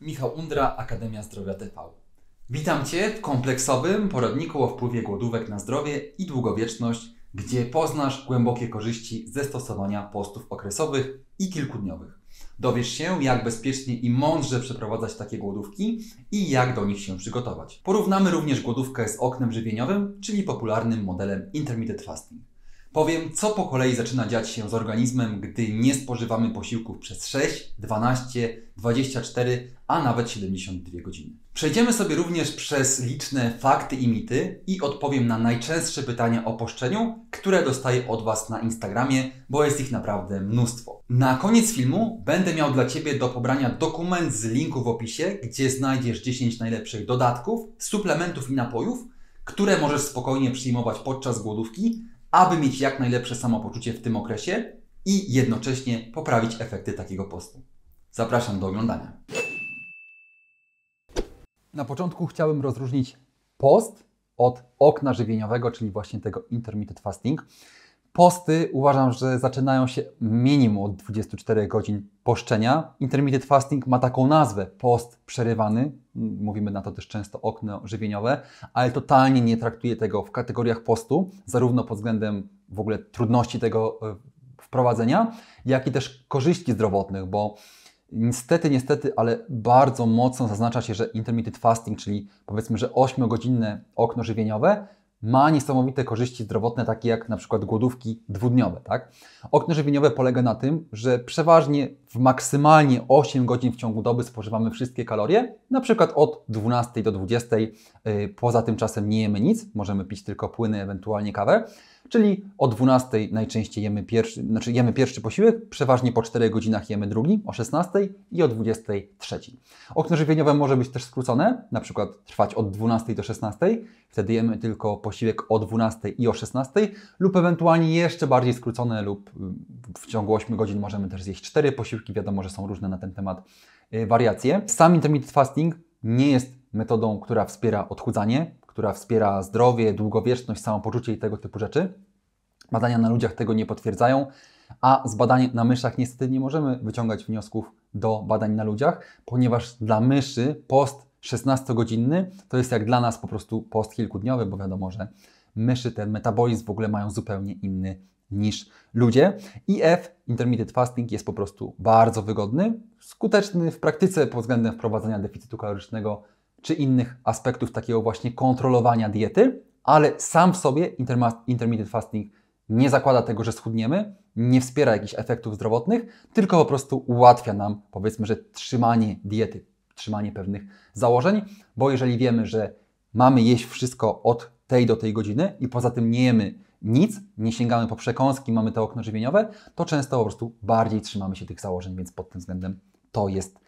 Michał Undra, Akademia Zdrowia TV. Witam Cię w kompleksowym poradniku o wpływie głodówek na zdrowie i długowieczność, gdzie poznasz głębokie korzyści ze stosowania postów okresowych i kilkudniowych. Dowiesz się, jak bezpiecznie i mądrze przeprowadzać takie głodówki i jak do nich się przygotować. Porównamy również głodówkę z oknem żywieniowym, czyli popularnym modelem intermittent fasting. Powiem, co po kolei zaczyna dziać się z organizmem, gdy nie spożywamy posiłków przez 6, 12, 24, a nawet 72 godziny. Przejdziemy sobie również przez liczne fakty i mity i odpowiem na najczęstsze pytania o poszczeniu, które dostaję od Was na Instagramie, bo jest ich naprawdę mnóstwo. Na koniec filmu będę miał dla Ciebie do pobrania dokument z linku w opisie, gdzie znajdziesz 10 najlepszych dodatków, suplementów i napojów, które możesz spokojnie przyjmować podczas głodówki, aby mieć jak najlepsze samopoczucie w tym okresie i jednocześnie poprawić efekty takiego postu. Zapraszam do oglądania. Na początku chciałbym rozróżnić post od okna żywieniowego, czyli właśnie tego intermittent fasting. Posty uważam, że zaczynają się minimum od 24 godzin poszczenia. Intermittent fasting ma taką nazwę, post przerywany. Mówimy na to też często okno żywieniowe, ale totalnie nie traktuję tego w kategoriach postu, zarówno pod względem w ogóle trudności tego e, wprowadzenia, jak i też korzyści zdrowotnych, bo niestety, niestety, ale bardzo mocno zaznacza się, że intermittent fasting, czyli powiedzmy, że 8-godzinne okno żywieniowe, ma niesamowite korzyści zdrowotne, takie jak na przykład głodówki dwudniowe. Tak? Okno żywieniowe polega na tym, że przeważnie w maksymalnie 8 godzin w ciągu doby spożywamy wszystkie kalorie, na przykład od 12 do 20. Y, poza tym czasem nie jemy nic, możemy pić tylko płyny, ewentualnie kawę. Czyli o 12 najczęściej jemy pierwszy, znaczy jemy pierwszy posiłek, przeważnie po 4 godzinach jemy drugi, o 16 i o 23. Okno żywieniowe może być też skrócone, na przykład trwać od 12 do 16, wtedy jemy tylko posiłek o 12 i o 16, lub ewentualnie jeszcze bardziej skrócone, lub y, w ciągu 8 godzin możemy też zjeść 4 posiłki wysiłki, wiadomo, że są różne na ten temat y, wariacje. Sam intermittent fasting nie jest metodą, która wspiera odchudzanie, która wspiera zdrowie, długowieczność, samopoczucie i tego typu rzeczy. Badania na ludziach tego nie potwierdzają, a z badań na myszach niestety nie możemy wyciągać wniosków do badań na ludziach, ponieważ dla myszy post 16-godzinny to jest jak dla nas po prostu post kilkudniowy, bo wiadomo, że myszy ten metabolizm w ogóle mają zupełnie inny niż ludzie. IF, intermittent fasting, jest po prostu bardzo wygodny, skuteczny w praktyce pod względem wprowadzania deficytu kalorycznego czy innych aspektów takiego właśnie kontrolowania diety, ale sam w sobie intermittent fasting nie zakłada tego, że schudniemy, nie wspiera jakichś efektów zdrowotnych, tylko po prostu ułatwia nam, powiedzmy, że trzymanie diety, trzymanie pewnych założeń, bo jeżeli wiemy, że mamy jeść wszystko od tej do tej godziny i poza tym nie jemy nic, nie sięgamy po przekąski, mamy te okno żywieniowe, to często po prostu bardziej trzymamy się tych założeń, więc pod tym względem to jest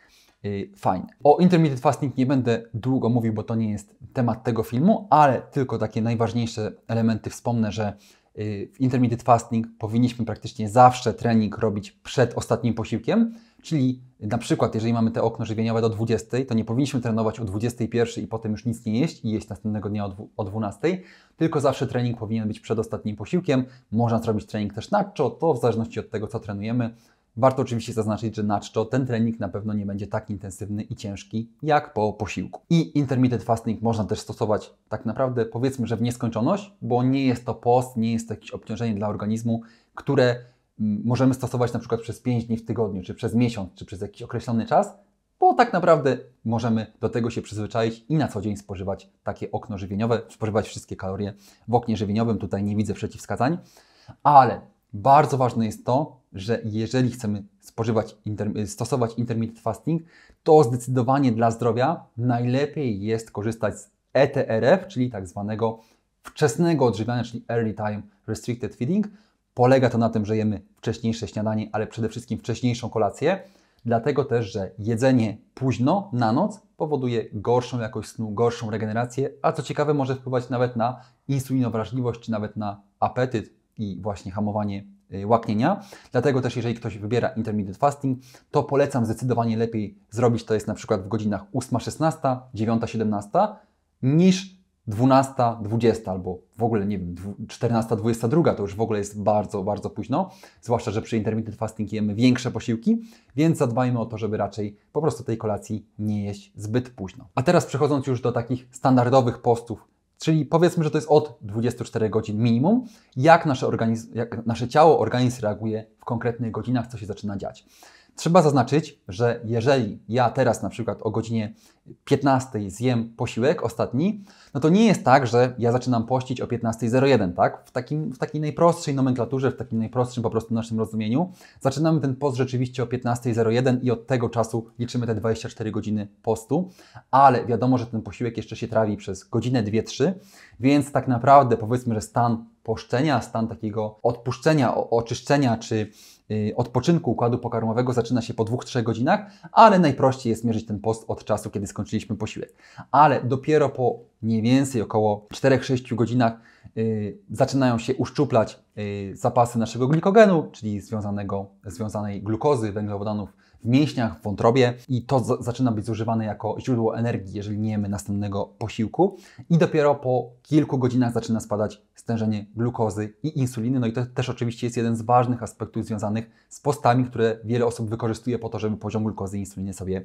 yy, fajne. O intermittent fasting nie będę długo mówił, bo to nie jest temat tego filmu, ale tylko takie najważniejsze elementy wspomnę, że y, w intermittent fasting powinniśmy praktycznie zawsze trening robić przed ostatnim posiłkiem, Czyli na przykład, jeżeli mamy te okno żywieniowe do 20, to nie powinniśmy trenować o 21 i potem już nic nie jeść i jeść następnego dnia o 12, tylko zawsze trening powinien być przed ostatnim posiłkiem. Można zrobić trening też naczczo, to w zależności od tego, co trenujemy. Warto oczywiście zaznaczyć, że naczczo ten trening na pewno nie będzie tak intensywny i ciężki jak po posiłku. I intermittent fasting można też stosować tak naprawdę powiedzmy, że w nieskończoność, bo nie jest to post, nie jest to jakieś obciążenie dla organizmu, które możemy stosować na przykład przez 5 dni w tygodniu, czy przez miesiąc, czy przez jakiś określony czas, bo tak naprawdę możemy do tego się przyzwyczaić i na co dzień spożywać takie okno żywieniowe, spożywać wszystkie kalorie w oknie żywieniowym. Tutaj nie widzę przeciwwskazań, ale bardzo ważne jest to, że jeżeli chcemy spożywać, stosować intermittent fasting, to zdecydowanie dla zdrowia najlepiej jest korzystać z ETRF, czyli tak zwanego wczesnego odżywiania, czyli early time restricted feeding, Polega to na tym, że jemy wcześniejsze śniadanie, ale przede wszystkim wcześniejszą kolację, dlatego też, że jedzenie późno, na noc, powoduje gorszą jakość snu, gorszą regenerację, a co ciekawe, może wpływać nawet na insulinowrażliwość, czy nawet na apetyt i właśnie hamowanie y, łaknienia. Dlatego też, jeżeli ktoś wybiera intermittent fasting, to polecam zdecydowanie lepiej zrobić to jest na przykład w godzinach 8-16, 9-17, niż 12.20 albo w ogóle, nie wiem, 14.22 to już w ogóle jest bardzo, bardzo późno, zwłaszcza, że przy intermittent fasting jemy większe posiłki, więc zadbajmy o to, żeby raczej po prostu tej kolacji nie jeść zbyt późno. A teraz przechodząc już do takich standardowych postów, czyli powiedzmy, że to jest od 24 godzin minimum, jak nasze, organiz- jak nasze ciało, organizm reaguje w konkretnych godzinach, co się zaczyna dziać. Trzeba zaznaczyć, że jeżeli ja teraz na przykład o godzinie 15 zjem posiłek ostatni, no to nie jest tak, że ja zaczynam pościć o 15.01, tak? W, takim, w takiej najprostszej nomenklaturze, w takim najprostszym po prostu naszym rozumieniu, zaczynamy ten post rzeczywiście o 15.01 i od tego czasu liczymy te 24 godziny postu, ale wiadomo, że ten posiłek jeszcze się trawi przez godzinę, dwie, trzy, więc tak naprawdę powiedzmy, że stan poszczenia, stan takiego odpuszczenia, oczyszczenia czy Y, odpoczynku układu pokarmowego zaczyna się po 2-3 godzinach, ale najprościej jest mierzyć ten post od czasu, kiedy skończyliśmy posiłek. Ale dopiero po mniej więcej około 4-6 godzinach y, zaczynają się uszczuplać y, zapasy naszego glikogenu, czyli związanego, związanej glukozy, węglowodanów w mięśniach, w wątrobie i to zaczyna być zużywane jako źródło energii, jeżeli nie jemy następnego posiłku i dopiero po kilku godzinach zaczyna spadać stężenie glukozy i insuliny. No i to też oczywiście jest jeden z ważnych aspektów związanych z postami, które wiele osób wykorzystuje po to, żeby poziom glukozy i insuliny sobie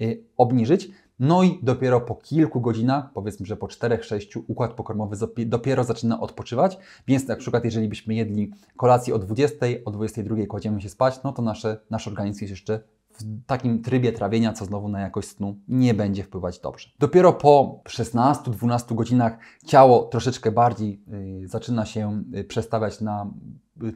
y, obniżyć. No i dopiero po kilku godzinach, powiedzmy, że po 4-6, układ pokarmowy dopiero zaczyna odpoczywać, więc na przykład jeżeli byśmy jedli kolację o 20, o 22 kładziemy się spać, no to nasze, nasz organizm jest jeszcze w takim trybie trawienia, co znowu na jakość snu nie będzie wpływać dobrze. Dopiero po 16-12 godzinach ciało troszeczkę bardziej y, zaczyna się y, przestawiać na yy,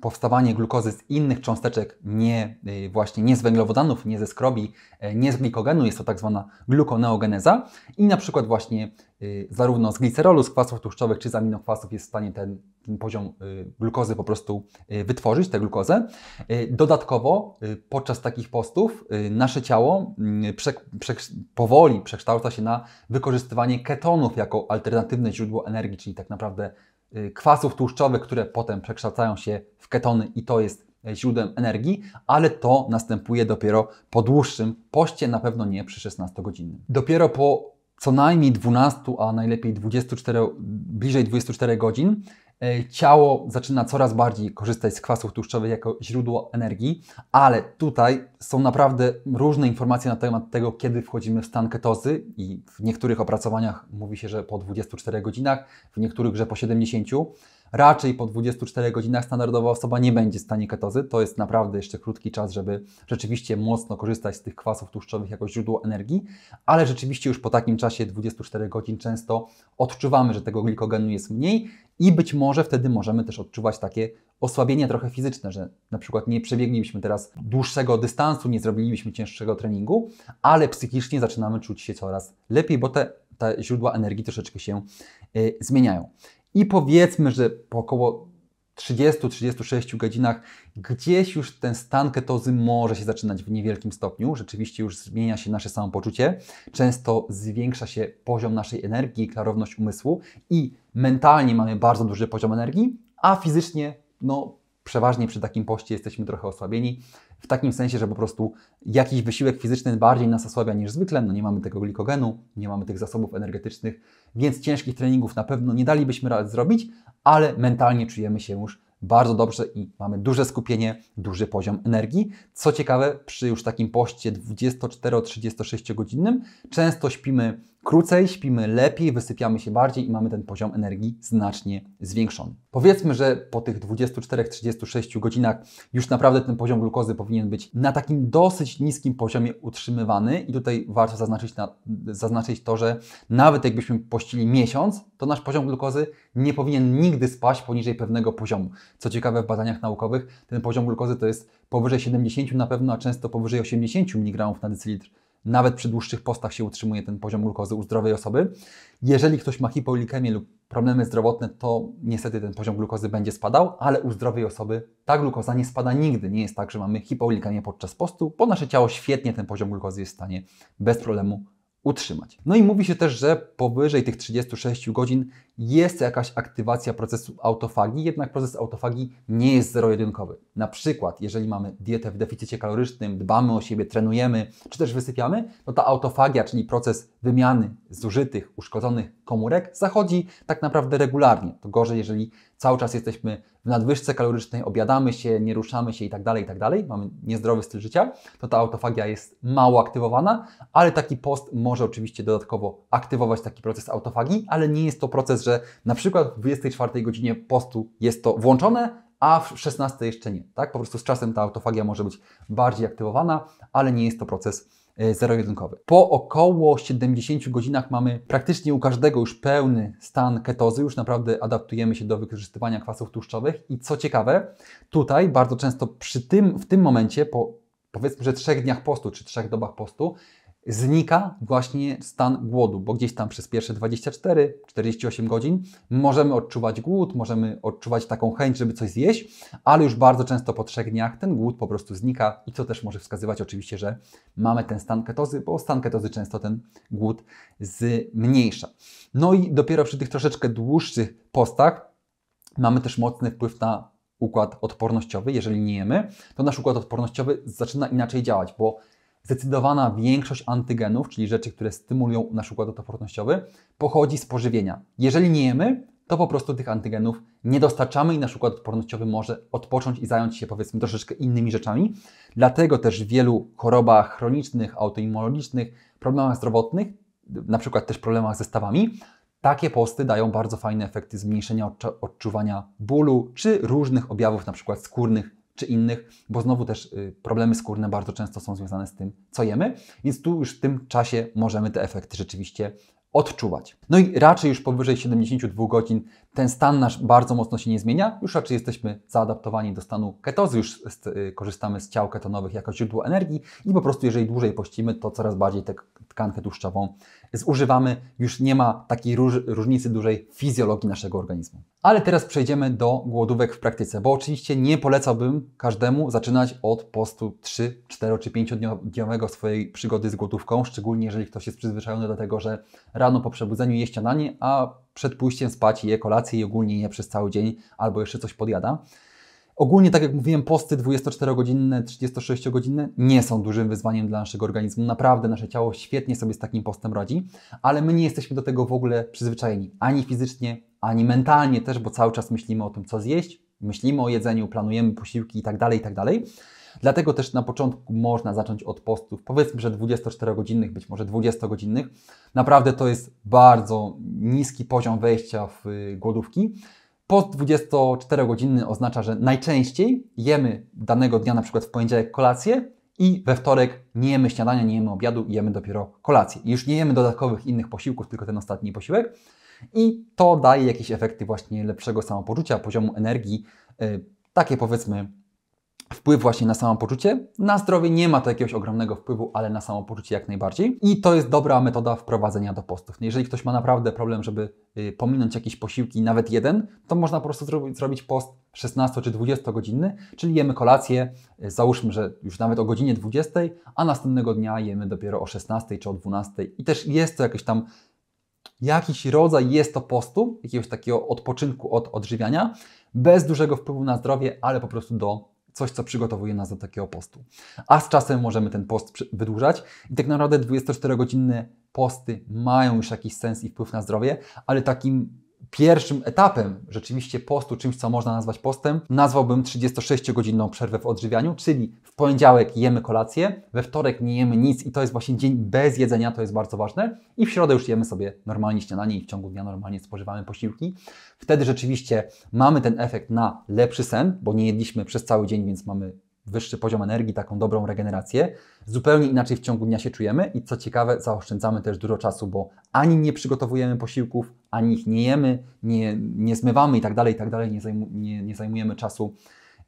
powstawanie glukozy z innych cząsteczek, nie y, właśnie nie z węglowodanów, nie ze skrobi, e, nie z glikogenu, jest to tak zwana glukoneogeneza i na przykład właśnie y, zarówno z glicerolu, z kwasów tłuszczowych czy z aminokwasów jest w stanie ten, ten poziom y, glukozy po prostu wytworzyć, tę glukozę. Dodatkowo podczas takich postów nasze ciało mm, prze, prze, powoli przekształca się na wykorzystywanie ketonów jako alternatywne źródło energii, czyli tak naprawdę Y, kwasów tłuszczowych, które potem przekształcają się w ketony i to jest e, źródłem energii, ale to następuje dopiero po dłuższym poście, na pewno nie przy 16-godzinnym. Dopiero po co najmniej 12, a najlepiej 24, bliżej 24 godzin E, ciało zaczyna coraz bardziej korzystać z kwasów tłuszczowych jako źródło energii, ale tutaj są naprawdę różne informacje na temat tego, kiedy wchodzimy w stan ketozy i w niektórych opracowaniach mówi się, że po 24 godzinach, w niektórych, że po 70. Raczej po 24 godzinach standardowa osoba nie będzie w stanie ketozy. To jest naprawdę jeszcze krótki czas, żeby rzeczywiście mocno korzystać z tych kwasów tłuszczowych jako źródło energii, ale rzeczywiście już po takim czasie 24 godzin często odczuwamy, że tego glikogenu jest mniej i być może wtedy możemy też odczuwać takie osłabienie trochę fizyczne, że na przykład nie przebiegliśmy teraz dłuższego dystansu, nie zrobiliśmy cięższego treningu, ale psychicznie zaczynamy czuć się coraz lepiej, bo te, te źródła energii troszeczkę się y, zmieniają i powiedzmy, że po około 30-36 godzinach gdzieś już ten stan ketozy może się zaczynać w niewielkim stopniu. Rzeczywiście już zmienia się nasze samopoczucie, często zwiększa się poziom naszej energii, klarowność umysłu i mentalnie mamy bardzo duży poziom energii, a fizycznie no przeważnie przy takim poście jesteśmy trochę osłabieni, w takim sensie, że po prostu jakiś wysiłek fizyczny bardziej nas osłabia niż zwykle, no nie mamy tego glikogenu, nie mamy tych zasobów energetycznych, więc ciężkich treningów na pewno nie dalibyśmy rady zrobić, ale mentalnie czujemy się już bardzo dobrze i mamy duże skupienie, duży poziom energii. Co ciekawe, przy już takim poście 24-36 godzinnym często śpimy krócej, śpimy lepiej, wysypiamy się bardziej i mamy ten poziom energii znacznie zwiększony. Powiedzmy, że po tych 24-36 godzinach już naprawdę ten poziom glukozy powinien być na takim dosyć niskim poziomie utrzymywany i tutaj warto zaznaczyć, na, zaznaczyć to, że nawet jakbyśmy pościli miesiąc, to nasz poziom glukozy nie powinien nigdy spaść poniżej pewnego poziomu. Co ciekawe w badaniach naukowych ten poziom glukozy to jest powyżej 70 na pewno, a często powyżej 80 mg na decylitr nawet przy dłuższych postach się utrzymuje ten poziom glukozy u zdrowej osoby. Jeżeli ktoś ma hipolikemię lub problemy zdrowotne, to niestety ten poziom glukozy będzie spadał, ale u zdrowej osoby ta glukoza nie spada nigdy. Nie jest tak, że mamy hipolikemię podczas postu, bo nasze ciało świetnie ten poziom glukozy jest w stanie bez problemu utrzymać. No i mówi się też, że powyżej tych 36 godzin jest jakaś aktywacja procesu autofagii, jednak proces autofagii nie jest zero-jedynkowy. Na przykład, jeżeli mamy dietę w deficycie kalorycznym, dbamy o siebie, trenujemy, czy też wysypiamy, no ta autofagia, czyli proces wymiany zużytych, uszkodzonych komórek zachodzi tak naprawdę regularnie. To gorzej, jeżeli cały czas jesteśmy w nadwyżce kalorycznej, obiadamy się, nie ruszamy się i tak dalej, i tak dalej, mamy niezdrowy styl życia, to ta autofagia jest mało aktywowana, ale taki post może oczywiście dodatkowo aktywować taki proces autofagii, ale nie jest to proces, że na przykład w 24 godzinie postu jest to włączone, a w 16 jeszcze nie. Tak? Po prostu z czasem ta autofagia może być bardziej aktywowana, ale nie jest to proces E, zero-jedynkowy. Po około 70 godzinach mamy praktycznie u każdego już pełny stan ketozy, już naprawdę adaptujemy się do wykorzystywania kwasów tłuszczowych i co ciekawe, tutaj bardzo często przy tym, w tym momencie, po powiedzmy, że trzech dniach postu czy trzech dobach postu, znika właśnie stan głodu, bo gdzieś tam przez pierwsze 24-48 godzin możemy odczuwać głód, możemy odczuwać taką chęć, żeby coś zjeść, ale już bardzo często po trzech dniach ten głód po prostu znika i co też może wskazywać oczywiście, że mamy ten stan ketozy, bo stan ketozy często ten głód zmniejsza. No i dopiero przy tych troszeczkę dłuższych postach mamy też mocny wpływ na układ odpornościowy. Jeżeli nie jemy, to nasz układ odpornościowy zaczyna inaczej działać, bo Zdecydowana większość antygenów, czyli rzeczy, które stymulują nasz układ odpornościowy, pochodzi z pożywienia. Jeżeli nie jemy, to po prostu tych antygenów nie dostarczamy i nasz układ odpornościowy może odpocząć i zająć się powiedzmy troszeczkę innymi rzeczami. Dlatego też w wielu chorobach chronicznych, autoimmunologicznych, problemach zdrowotnych, na przykład też problemach ze stawami, takie posty dają bardzo fajne efekty zmniejszenia odczuwania bólu czy różnych objawów na przykład skórnych czy innych, bo znowu też y, problemy skórne bardzo często są związane z tym, co jemy, więc tu już w tym czasie możemy te efekty rzeczywiście odczuwać. No i raczej już powyżej 72 godzin ten stan nasz bardzo mocno się nie zmienia. Już raczej jesteśmy zaadaptowani do stanu ketozy, już y, korzystamy z ciał ketonowych jako źródła energii i po prostu jeżeli dłużej pościmy, to coraz bardziej tę tkankę tłuszczową zużywamy. Już nie ma takiej róż, różnicy dużej fizjologii naszego organizmu. Ale teraz przejdziemy do głodówek w praktyce, bo oczywiście nie polecałbym każdemu zaczynać od postu 3, 4 czy 5-dniowego swojej przygody z głodówką, szczególnie jeżeli ktoś jest przyzwyczajony do tego, że rano po przebudzeniu na nie, a przed pójściem spać je kolację i ogólnie je przez cały dzień albo jeszcze coś podjada. Ogólnie, tak jak mówiłem, posty 24-godzinne, 36-godzinne nie są dużym wyzwaniem dla naszego organizmu. Naprawdę nasze ciało świetnie sobie z takim postem radzi, ale my nie jesteśmy do tego w ogóle przyzwyczajeni ani fizycznie, ani mentalnie też, bo cały czas myślimy o tym, co zjeść, myślimy o jedzeniu, planujemy posiłki itd., tak itd. Tak Dlatego też na początku można zacząć od postów, powiedzmy, że 24-godzinnych, być może 20-godzinnych. Naprawdę to jest bardzo niski poziom wejścia w y, głodówki. Post 24-godzinny oznacza, że najczęściej jemy danego dnia, na przykład w poniedziałek kolację i we wtorek nie jemy śniadania, nie jemy obiadu, jemy dopiero kolację. I już nie jemy dodatkowych innych posiłków, tylko ten ostatni posiłek. I to daje jakieś efekty właśnie lepszego samopoczucia, poziomu energii, y, takie powiedzmy wpływ właśnie na samopoczucie. Na zdrowie nie ma to jakiegoś ogromnego wpływu, ale na samopoczucie jak najbardziej. I to jest dobra metoda wprowadzenia do postów. Jeżeli ktoś ma naprawdę problem, żeby y, pominąć jakieś posiłki, nawet jeden, to można po prostu zrobić post 16 czy 20 godzinny, czyli jemy kolację, y, załóżmy, że już nawet o godzinie 20, a następnego dnia jemy dopiero o 16 czy o 12 i też jest to jakieś tam jakiś rodzaj jest to postu, jakiegoś takiego odpoczynku od odżywiania, bez dużego wpływu na zdrowie, ale po prostu do coś, co przygotowuje nas do takiego postu. A z czasem możemy ten post wydłużać i tak naprawdę 24-godzinne posty mają już jakiś sens i wpływ na zdrowie, ale takim pierwszym etapem rzeczywiście postu, czymś co można nazwać postem, nazwałbym 36-godzinną przerwę w odżywianiu, czyli w poniedziałek jemy kolację, we wtorek nie jemy nic i to jest właśnie dzień bez jedzenia, to jest bardzo ważne i w środę już jemy sobie normalnie śniadanie i w ciągu dnia normalnie spożywamy posiłki. Wtedy rzeczywiście mamy ten efekt na lepszy sen, bo nie jedliśmy przez cały dzień, więc mamy wyższy poziom energii, taką dobrą regenerację. Zupełnie inaczej w ciągu dnia się czujemy i co ciekawe, zaoszczędzamy też dużo czasu, bo ani nie przygotowujemy posiłków, ani ich nie jemy, nie, nie zmywamy itd., tak itd., nie, tak dalej. nie zajmujemy czasu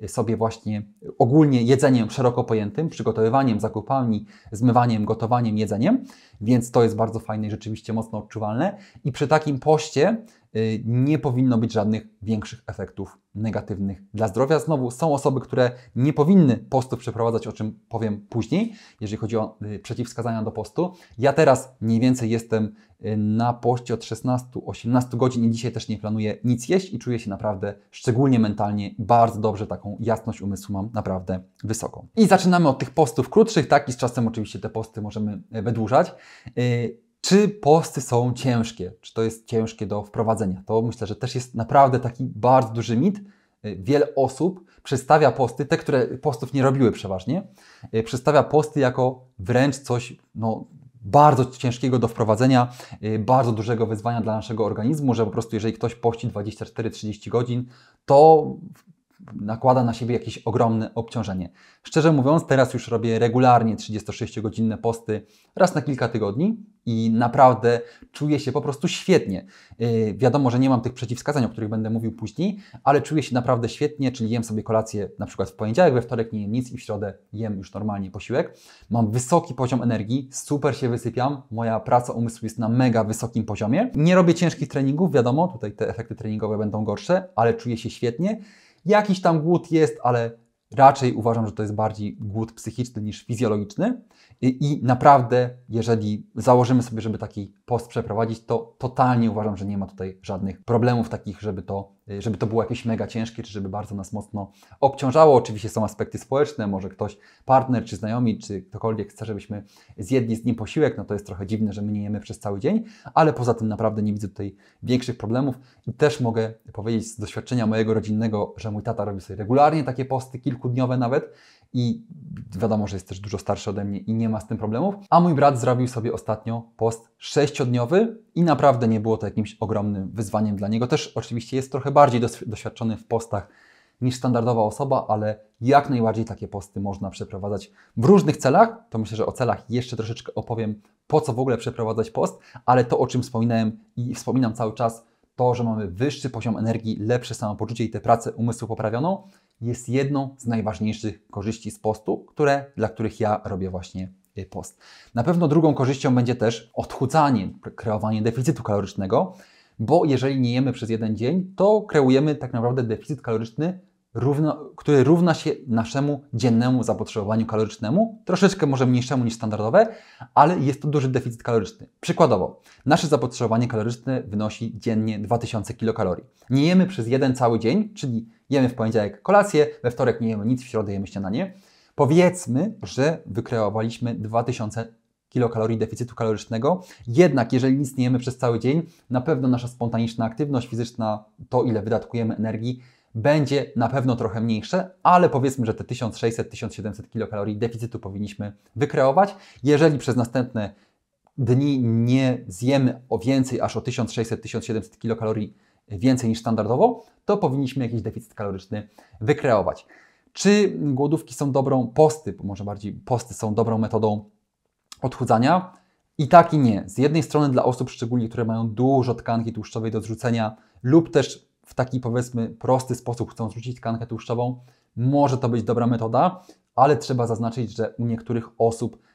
y, sobie właśnie ogólnie jedzeniem szeroko pojętym, przygotowywaniem zakupami, zmywaniem, gotowaniem, jedzeniem, więc to jest bardzo fajne i rzeczywiście mocno odczuwalne. I przy takim poście Y, nie powinno być żadnych większych efektów negatywnych dla zdrowia. Znowu są osoby, które nie powinny postów przeprowadzać, o czym powiem później, jeżeli chodzi o y, przeciwwskazania do postu. Ja teraz mniej więcej jestem y, na poście od 16-18 godzin i dzisiaj też nie planuję nic jeść i czuję się naprawdę szczególnie mentalnie bardzo dobrze, taką jasność umysłu mam naprawdę wysoką. I zaczynamy od tych postów krótszych, tak i z czasem oczywiście te posty możemy e, wydłużać. Czy posty są ciężkie? Czy to jest ciężkie do wprowadzenia? To myślę, że też jest naprawdę taki bardzo duży mit. Y, wiele osób przedstawia posty, te, które postów nie robiły przeważnie, y, przedstawia posty jako wręcz coś no, bardzo ciężkiego do wprowadzenia, y, bardzo dużego wyzwania dla naszego organizmu, że po prostu jeżeli ktoś pości 24-30 godzin, to nakłada na siebie jakieś ogromne obciążenie. Szczerze mówiąc, teraz już robię regularnie 36-godzinne posty raz na kilka tygodni i naprawdę czuję się po prostu świetnie. Yy, wiadomo, że nie mam tych przeciwwskazań, o których będę mówił później, ale czuję się naprawdę świetnie, czyli jem sobie kolację na przykład w poniedziałek, we wtorek nie jem nic i w środę jem już normalnie posiłek. Mam wysoki poziom energii, super się wysypiam, moja praca umysłu jest na mega wysokim poziomie. Nie robię ciężkich treningów, wiadomo, tutaj te efekty treningowe będą gorsze, ale czuję się świetnie. Jakiś tam głód jest, ale raczej uważam, że to jest bardziej głód psychiczny niż fizjologiczny. I, i naprawdę, jeżeli założymy sobie, żeby taki post przeprowadzić, to totalnie uważam, że nie ma tutaj żadnych problemów takich, żeby to Y, żeby to było jakieś mega ciężkie, czy żeby bardzo nas mocno obciążało. Oczywiście są aspekty społeczne, może ktoś, partner, czy znajomi, czy ktokolwiek chce, żebyśmy zjedli z nim posiłek, no to jest trochę dziwne, że my nie jemy przez cały dzień, ale poza tym naprawdę nie widzę tutaj większych problemów i też mogę powiedzieć z doświadczenia mojego rodzinnego, że mój tata robi sobie regularnie takie posty, kilkudniowe nawet i wiadomo, że jest też dużo starszy ode mnie i nie ma z tym problemów. A mój brat zrobił sobie ostatnio post sześciodniowy i naprawdę nie było to jakimś ogromnym wyzwaniem dla niego. Też oczywiście jest trochę bardziej doświadczony w postach niż standardowa osoba, ale jak najbardziej takie posty można przeprowadzać w różnych celach. To myślę, że o celach jeszcze troszeczkę opowiem, po co w ogóle przeprowadzać post, ale to o czym wspominałem i wspominam cały czas, to, że mamy wyższy poziom energii, lepsze samopoczucie i tę pracę umysłu poprawioną, jest jedną z najważniejszych korzyści z postu, które, dla których ja robię właśnie y, post. Na pewno drugą korzyścią będzie też odchudzanie, kreowanie deficytu kalorycznego, bo jeżeli nie jemy przez jeden dzień, to kreujemy tak naprawdę deficyt kaloryczny równo, równa się naszemu dziennemu zapotrzebowaniu kalorycznemu, troszeczkę może mniejszemu niż standardowe, ale jest to duży deficyt kaloryczny. Przykładowo, nasze zapotrzebowanie kaloryczne wynosi dziennie 2000 kilokalorii. Nie jemy przez jeden cały dzień, czyli jemy w poniedziałek kolację, we wtorek nie jemy nic, w środę jemy śniadanie. Powiedzmy, że wykreowaliśmy 2000 kilokalorii deficytu kalorycznego. Jednak jeżeli nic nie jemy przez cały dzień, na pewno nasza spontaniczna aktywność fizyczna, to ile wydatkujemy energii, będzie na pewno trochę mniejsze, ale powiedzmy, że te 1600-1700 kilokalorii deficytu powinniśmy wykreować. Jeżeli przez następne dni nie zjemy o więcej aż o 1600-1700 kilokalorii więcej niż standardowo, to powinniśmy jakiś deficyt kaloryczny wykreować. Czy głodówki są dobrą, posty, bo może bardziej posty są dobrą metodą odchudzania? I tak i nie. Z jednej strony dla osób szczególnie, które mają dużo tkanki tłuszczowej do zrzucenia lub też w taki powiedzmy prosty sposób chcą zrzucić tkankę tłuszczową, może to być dobra metoda, ale trzeba zaznaczyć, że u niektórych osób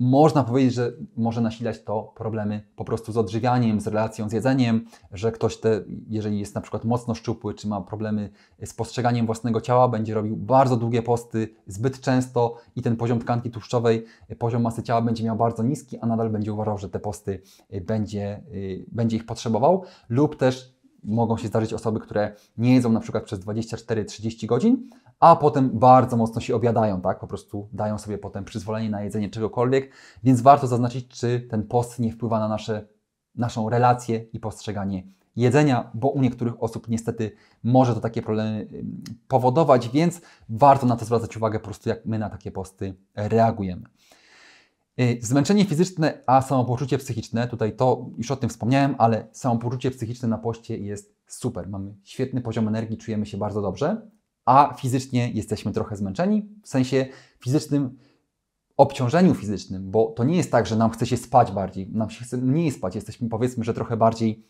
można powiedzieć, że może nasilać to problemy po prostu z odżywianiem, z relacją z jedzeniem, że ktoś te, jeżeli jest na przykład mocno szczupły, czy ma problemy z postrzeganiem własnego ciała, będzie robił bardzo długie posty, zbyt często i ten poziom tkanki tłuszczowej, poziom masy ciała będzie miał bardzo niski, a nadal będzie uważał, że te posty będzie, y, będzie ich potrzebował lub też mogą się zdarzyć osoby, które nie jedzą na przykład przez 24-30 godzin, a potem bardzo mocno się obiadają, tak? Po prostu dają sobie potem przyzwolenie na jedzenie czegokolwiek, więc warto zaznaczyć, czy ten post nie wpływa na nasze, naszą relację i postrzeganie jedzenia, bo u niektórych osób niestety może to takie problemy powodować, więc warto na to zwracać uwagę po prostu, jak my na takie posty reagujemy. Y, zmęczenie fizyczne, a samopoczucie psychiczne, tutaj to już o tym wspomniałem, ale samopoczucie psychiczne na poście jest super. Mamy świetny poziom energii, czujemy się bardzo dobrze, a fizycznie jesteśmy trochę zmęczeni, w sensie fizycznym obciążeniu fizycznym, bo to nie jest tak, że nam chce się spać bardziej, nam się chce mniej spać, jesteśmy powiedzmy, że trochę bardziej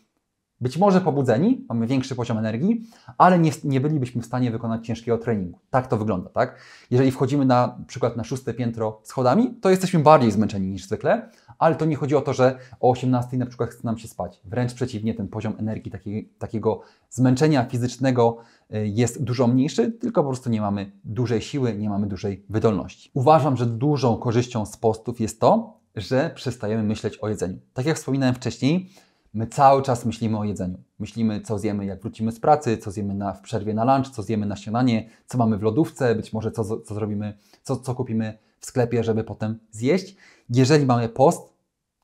być może pobudzeni, mamy większy poziom energii, ale nie, nie bylibyśmy w stanie wykonać ciężkiego treningu. Tak to wygląda, tak? Jeżeli wchodzimy na przykład na szóste piętro schodami, to jesteśmy bardziej zmęczeni niż zwykle, ale to nie chodzi o to, że o 18 na przykład chce nam się spać. Wręcz przeciwnie, ten poziom energii takiego zmęczenia fizycznego y, jest dużo mniejszy, tylko po prostu nie mamy dużej siły, nie mamy dużej wydolności. Uważam, że dużą korzyścią z postów jest to, że przestajemy myśleć o jedzeniu. Tak jak wspominałem wcześniej, My cały czas myślimy o jedzeniu. Myślimy, co zjemy, jak wrócimy z pracy, co zjemy na, w przerwie na lunch, co zjemy na śniadanie, co mamy w lodówce, być może co, co zrobimy, co, co kupimy w sklepie, żeby potem zjeść. Jeżeli mamy post,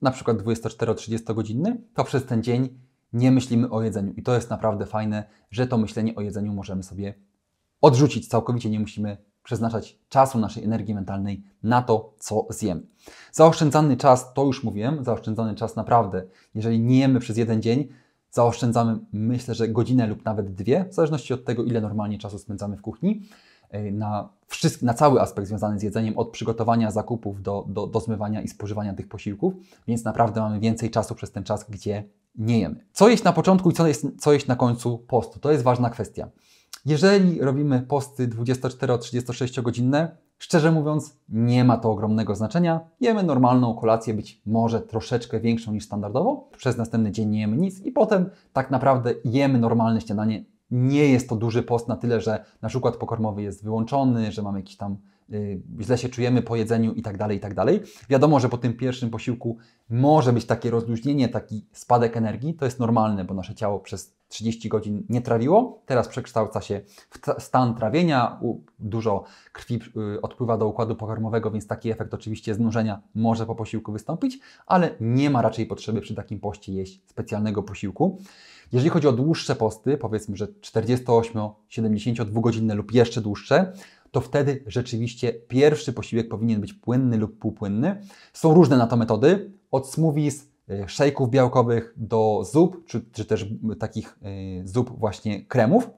na przykład 24-30 godzinny, to przez ten dzień nie myślimy o jedzeniu. I to jest naprawdę fajne, że to myślenie o jedzeniu możemy sobie odrzucić całkowicie, nie musimy przeznaczać czasu, naszej energii mentalnej na to, co zjemy. Zaoszczędzany czas, to już mówiłem, zaoszczędzany czas naprawdę, jeżeli nie jemy przez jeden dzień, zaoszczędzamy myślę, że godzinę lub nawet dwie, w zależności od tego, ile normalnie czasu spędzamy w kuchni, e, na, na cały aspekt związany z jedzeniem, od przygotowania zakupów do, do, do zmywania i spożywania tych posiłków, więc naprawdę mamy więcej czasu przez ten czas, gdzie nie jemy. Co jeść na początku i co jeść, co jeść na końcu postu? To jest ważna kwestia. Jeżeli robimy posty 24-36 godzinne, szczerze mówiąc, nie ma to ogromnego znaczenia. Jemy normalną kolację, być może troszeczkę większą niż standardowo. Przez następny dzień nie jemy nic i potem tak naprawdę jemy normalne śniadanie. Nie jest to duży post na tyle, że na przykład pokarmowy jest wyłączony, że mamy jakiś tam Y, źle się czujemy po jedzeniu i tak dalej, i tak dalej. Wiadomo, że po tym pierwszym posiłku może być takie rozluźnienie, taki spadek energii. To jest normalne, bo nasze ciało przez 30 godzin nie trawiło. Teraz przekształca się w stan trawienia, dużo krwi y, odpływa do układu pokarmowego, więc taki efekt oczywiście znużenia może po posiłku wystąpić, ale nie ma raczej potrzeby przy takim poście jeść specjalnego posiłku. Jeżeli chodzi o dłuższe posty, powiedzmy, że 48, 72 godzinne lub jeszcze dłuższe, to wtedy rzeczywiście pierwszy posiłek powinien być płynny lub półpłynny. Są różne na to metody, od smoothies, e, szejków białkowych do zup, czy, czy też takich e, zup właśnie kremów.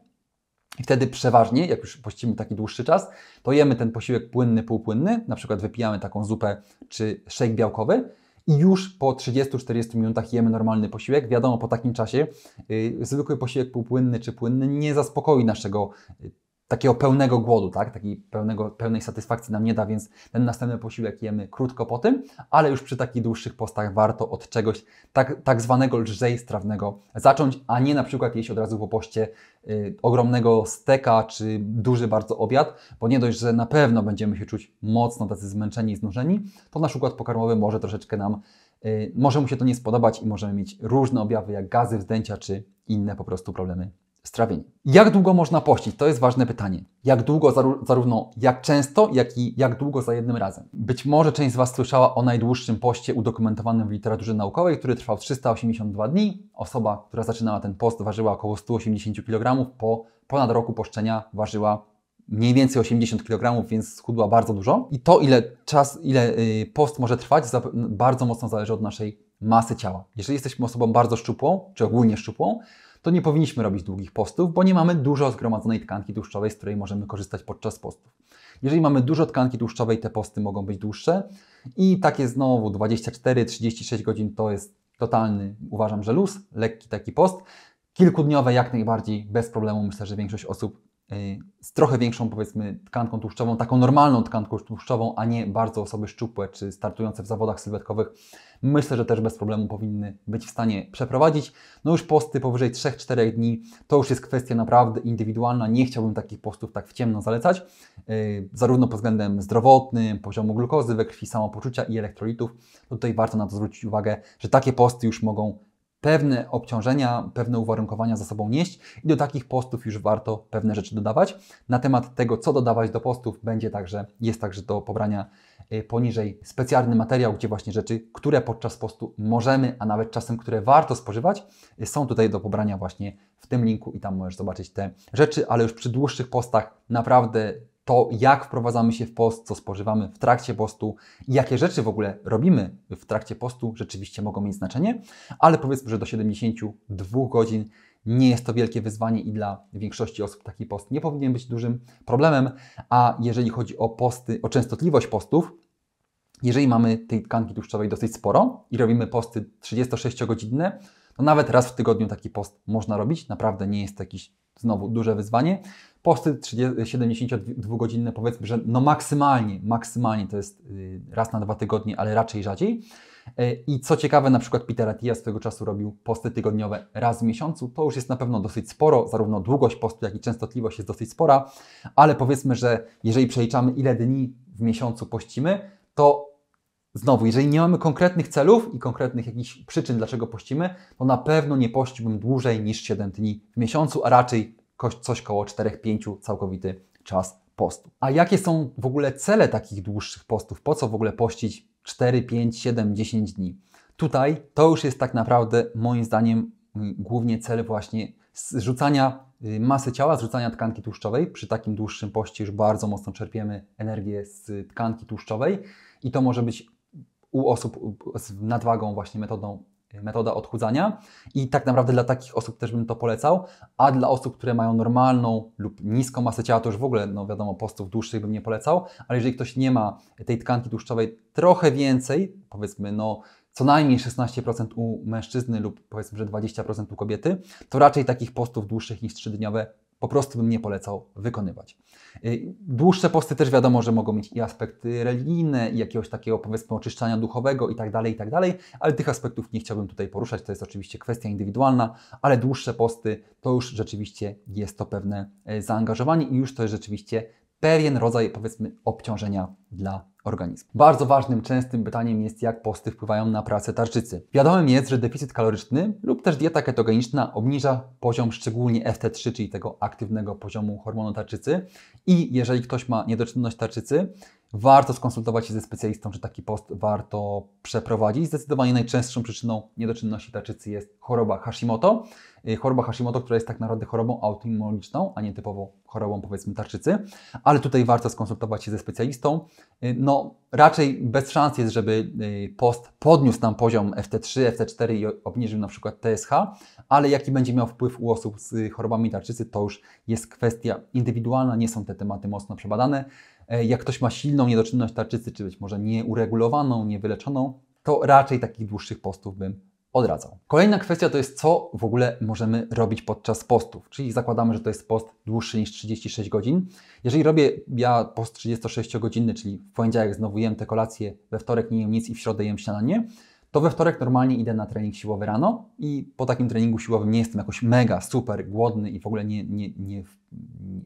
I wtedy przeważnie, jak już pościmy taki dłuższy czas, to jemy ten posiłek płynny, półpłynny, na przykład wypijamy taką zupę czy szejk białkowy i już po 30-40 minutach jemy normalny posiłek. Wiadomo, po takim czasie yy, zwykły posiłek półpłynny czy płynny nie zaspokoi naszego takiego pełnego głodu, tak? Takiej pełnego, pełnej satysfakcji nam nie da, więc ten następny posiłek jemy krótko po tym, ale już przy takich dłuższych postach warto od czegoś tak, tak zwanego lżej strawnego zacząć, a nie na przykład jeść od razu po poście y, ogromnego steka czy duży bardzo obiad, bo nie dość, że na pewno będziemy się czuć mocno tacy zmęczeni i znużeni, to nasz układ pokarmowy może troszeczkę nam y, może mu się to nie spodobać i możemy mieć różne objawy jak gazy, wzdęcia czy inne po prostu problemy jak długo można pościć? To jest ważne pytanie. Jak długo, zarówno jak często, jak i jak długo za jednym razem? Być może część z Was słyszała o najdłuższym poście udokumentowanym w literaturze naukowej, który trwał 382 dni. Osoba, która zaczynała ten post, ważyła około 180 kg. Po ponad roku poszczenia ważyła mniej więcej 80 kg, więc schudła bardzo dużo. I to, ile czas, ile y, post może trwać, bardzo mocno zależy od naszej masy ciała. Jeżeli jesteśmy osobą bardzo szczupłą, czy ogólnie szczupłą, to nie powinniśmy robić długich postów, bo nie mamy dużo zgromadzonej tkanki tłuszczowej, z której możemy korzystać podczas postów. Jeżeli mamy dużo tkanki tłuszczowej, te posty mogą być dłuższe i takie znowu 24-36 godzin to jest totalny, uważam, że luz, lekki taki post. Kilkudniowe jak najbardziej bez problemu, myślę, że większość osób Y, z trochę większą, powiedzmy, tkanką tłuszczową, taką normalną tkanką tłuszczową, a nie bardzo osoby szczupłe czy startujące w zawodach sylwetkowych, myślę, że też bez problemu powinny być w stanie przeprowadzić. No już posty powyżej 3-4 dni to już jest kwestia naprawdę indywidualna. Nie chciałbym takich postów tak w ciemno zalecać, yy, zarówno pod względem zdrowotnym, poziomu glukozy we krwi, samopoczucia i elektrolitów. No tutaj warto na to zwrócić uwagę, że takie posty już mogą pewne obciążenia, pewne uwarunkowania za sobą nieść i do takich postów już warto pewne rzeczy dodawać. Na temat tego, co dodawać do postów, będzie także, jest także do pobrania e, poniżej specjalny materiał, gdzie właśnie rzeczy, które podczas postu możemy, a nawet czasem, które warto spożywać, e, są tutaj do pobrania właśnie w tym linku i tam możesz zobaczyć te rzeczy, ale już przy dłuższych postach naprawdę to, jak wprowadzamy się w post, co spożywamy w trakcie postu i jakie rzeczy w ogóle robimy w trakcie postu, rzeczywiście mogą mieć znaczenie, ale powiedzmy, że do 72 godzin nie jest to wielkie wyzwanie i dla większości osób taki post nie powinien być dużym problemem. A jeżeli chodzi o posty, o częstotliwość postów, jeżeli mamy tej tkanki tłuszczowej dosyć sporo i robimy posty 36-godzinne, to nawet raz w tygodniu taki post można robić. Naprawdę nie jest to jakiś Znowu duże wyzwanie. Posty 72-godzinne powiedzmy, że no maksymalnie, maksymalnie to jest y, raz na dwa tygodnie, ale raczej rzadziej. E, I co ciekawe, na przykład Peter z tego czasu robił posty tygodniowe raz w miesiącu. To już jest na pewno dosyć sporo, zarówno długość postu, jak i częstotliwość jest dosyć spora, ale powiedzmy, że jeżeli przeliczamy ile dni w miesiącu pościmy, to Znowu, jeżeli nie mamy konkretnych celów i konkretnych jakichś przyczyn, dlaczego pościmy, to na pewno nie pościłbym dłużej niż 7 dni w miesiącu, a raczej coś koło 4-5 całkowity czas postu. A jakie są w ogóle cele takich dłuższych postów? Po co w ogóle pościć 4, 5, 7, 10 dni? Tutaj to już jest tak naprawdę moim zdaniem głównie cel właśnie zrzucania y, masy ciała, zrzucania tkanki tłuszczowej. Przy takim dłuższym poście już bardzo mocno czerpiemy energię z tkanki tłuszczowej i to może być u osób z nadwagą właśnie metodą, metoda odchudzania i tak naprawdę dla takich osób też bym to polecał, a dla osób, które mają normalną lub niską masę ciała, to już w ogóle, no wiadomo, postów dłuższych bym nie polecał, ale jeżeli ktoś nie ma tej tkanki tłuszczowej trochę więcej, powiedzmy no co najmniej 16% u mężczyzny lub powiedzmy, że 20% u kobiety, to raczej takich postów dłuższych niż 3-dniowe po prostu bym nie polecał wykonywać. Y, dłuższe posty też wiadomo, że mogą mieć i aspekty religijne, i jakiegoś takiego powiedzmy oczyszczania duchowego itd., tak itd., tak ale tych aspektów nie chciałbym tutaj poruszać, to jest oczywiście kwestia indywidualna, ale dłuższe posty to już rzeczywiście jest to pewne e, zaangażowanie i już to jest rzeczywiście pewien rodzaj powiedzmy obciążenia dla organizm. Bardzo ważnym, częstym pytaniem jest, jak posty wpływają na pracę tarczycy. Wiadomym jest, że deficyt kaloryczny lub też dieta ketogeniczna obniża poziom szczególnie FT3, czyli tego aktywnego poziomu hormonu tarczycy i jeżeli ktoś ma niedoczynność tarczycy, warto skonsultować się ze specjalistą, czy taki post warto przeprowadzić. Zdecydowanie najczęstszą przyczyną niedoczynności tarczycy jest choroba Hashimoto. Y, choroba Hashimoto, która jest tak naprawdę chorobą autoimmunologiczną, a nie typowo chorobą powiedzmy tarczycy, ale tutaj warto skonsultować się ze specjalistą. Y, no raczej bez szans jest, żeby y, post podniósł nam poziom FT3, FT4 i obniżył na przykład TSH, ale jaki będzie miał wpływ u osób z chorobami tarczycy, to już jest kwestia indywidualna, nie są te tematy mocno przebadane. E, jak ktoś ma silną niedoczynność tarczycy, czy być może nieuregulowaną, niewyleczoną, to raczej takich dłuższych postów bym odradzał. Kolejna kwestia to jest, co w ogóle możemy robić podczas postów, czyli zakładamy, że to jest post dłuższy niż 36 godzin. Jeżeli robię ja post 36-godzinny, czyli w poniedziałek znowu jem te kolacje, we wtorek nie jem nic i w środę jem śniadanie, to we wtorek normalnie idę na trening siłowy rano i po takim treningu siłowym nie jestem jakoś mega, super głodny i w ogóle nie, nie, nie,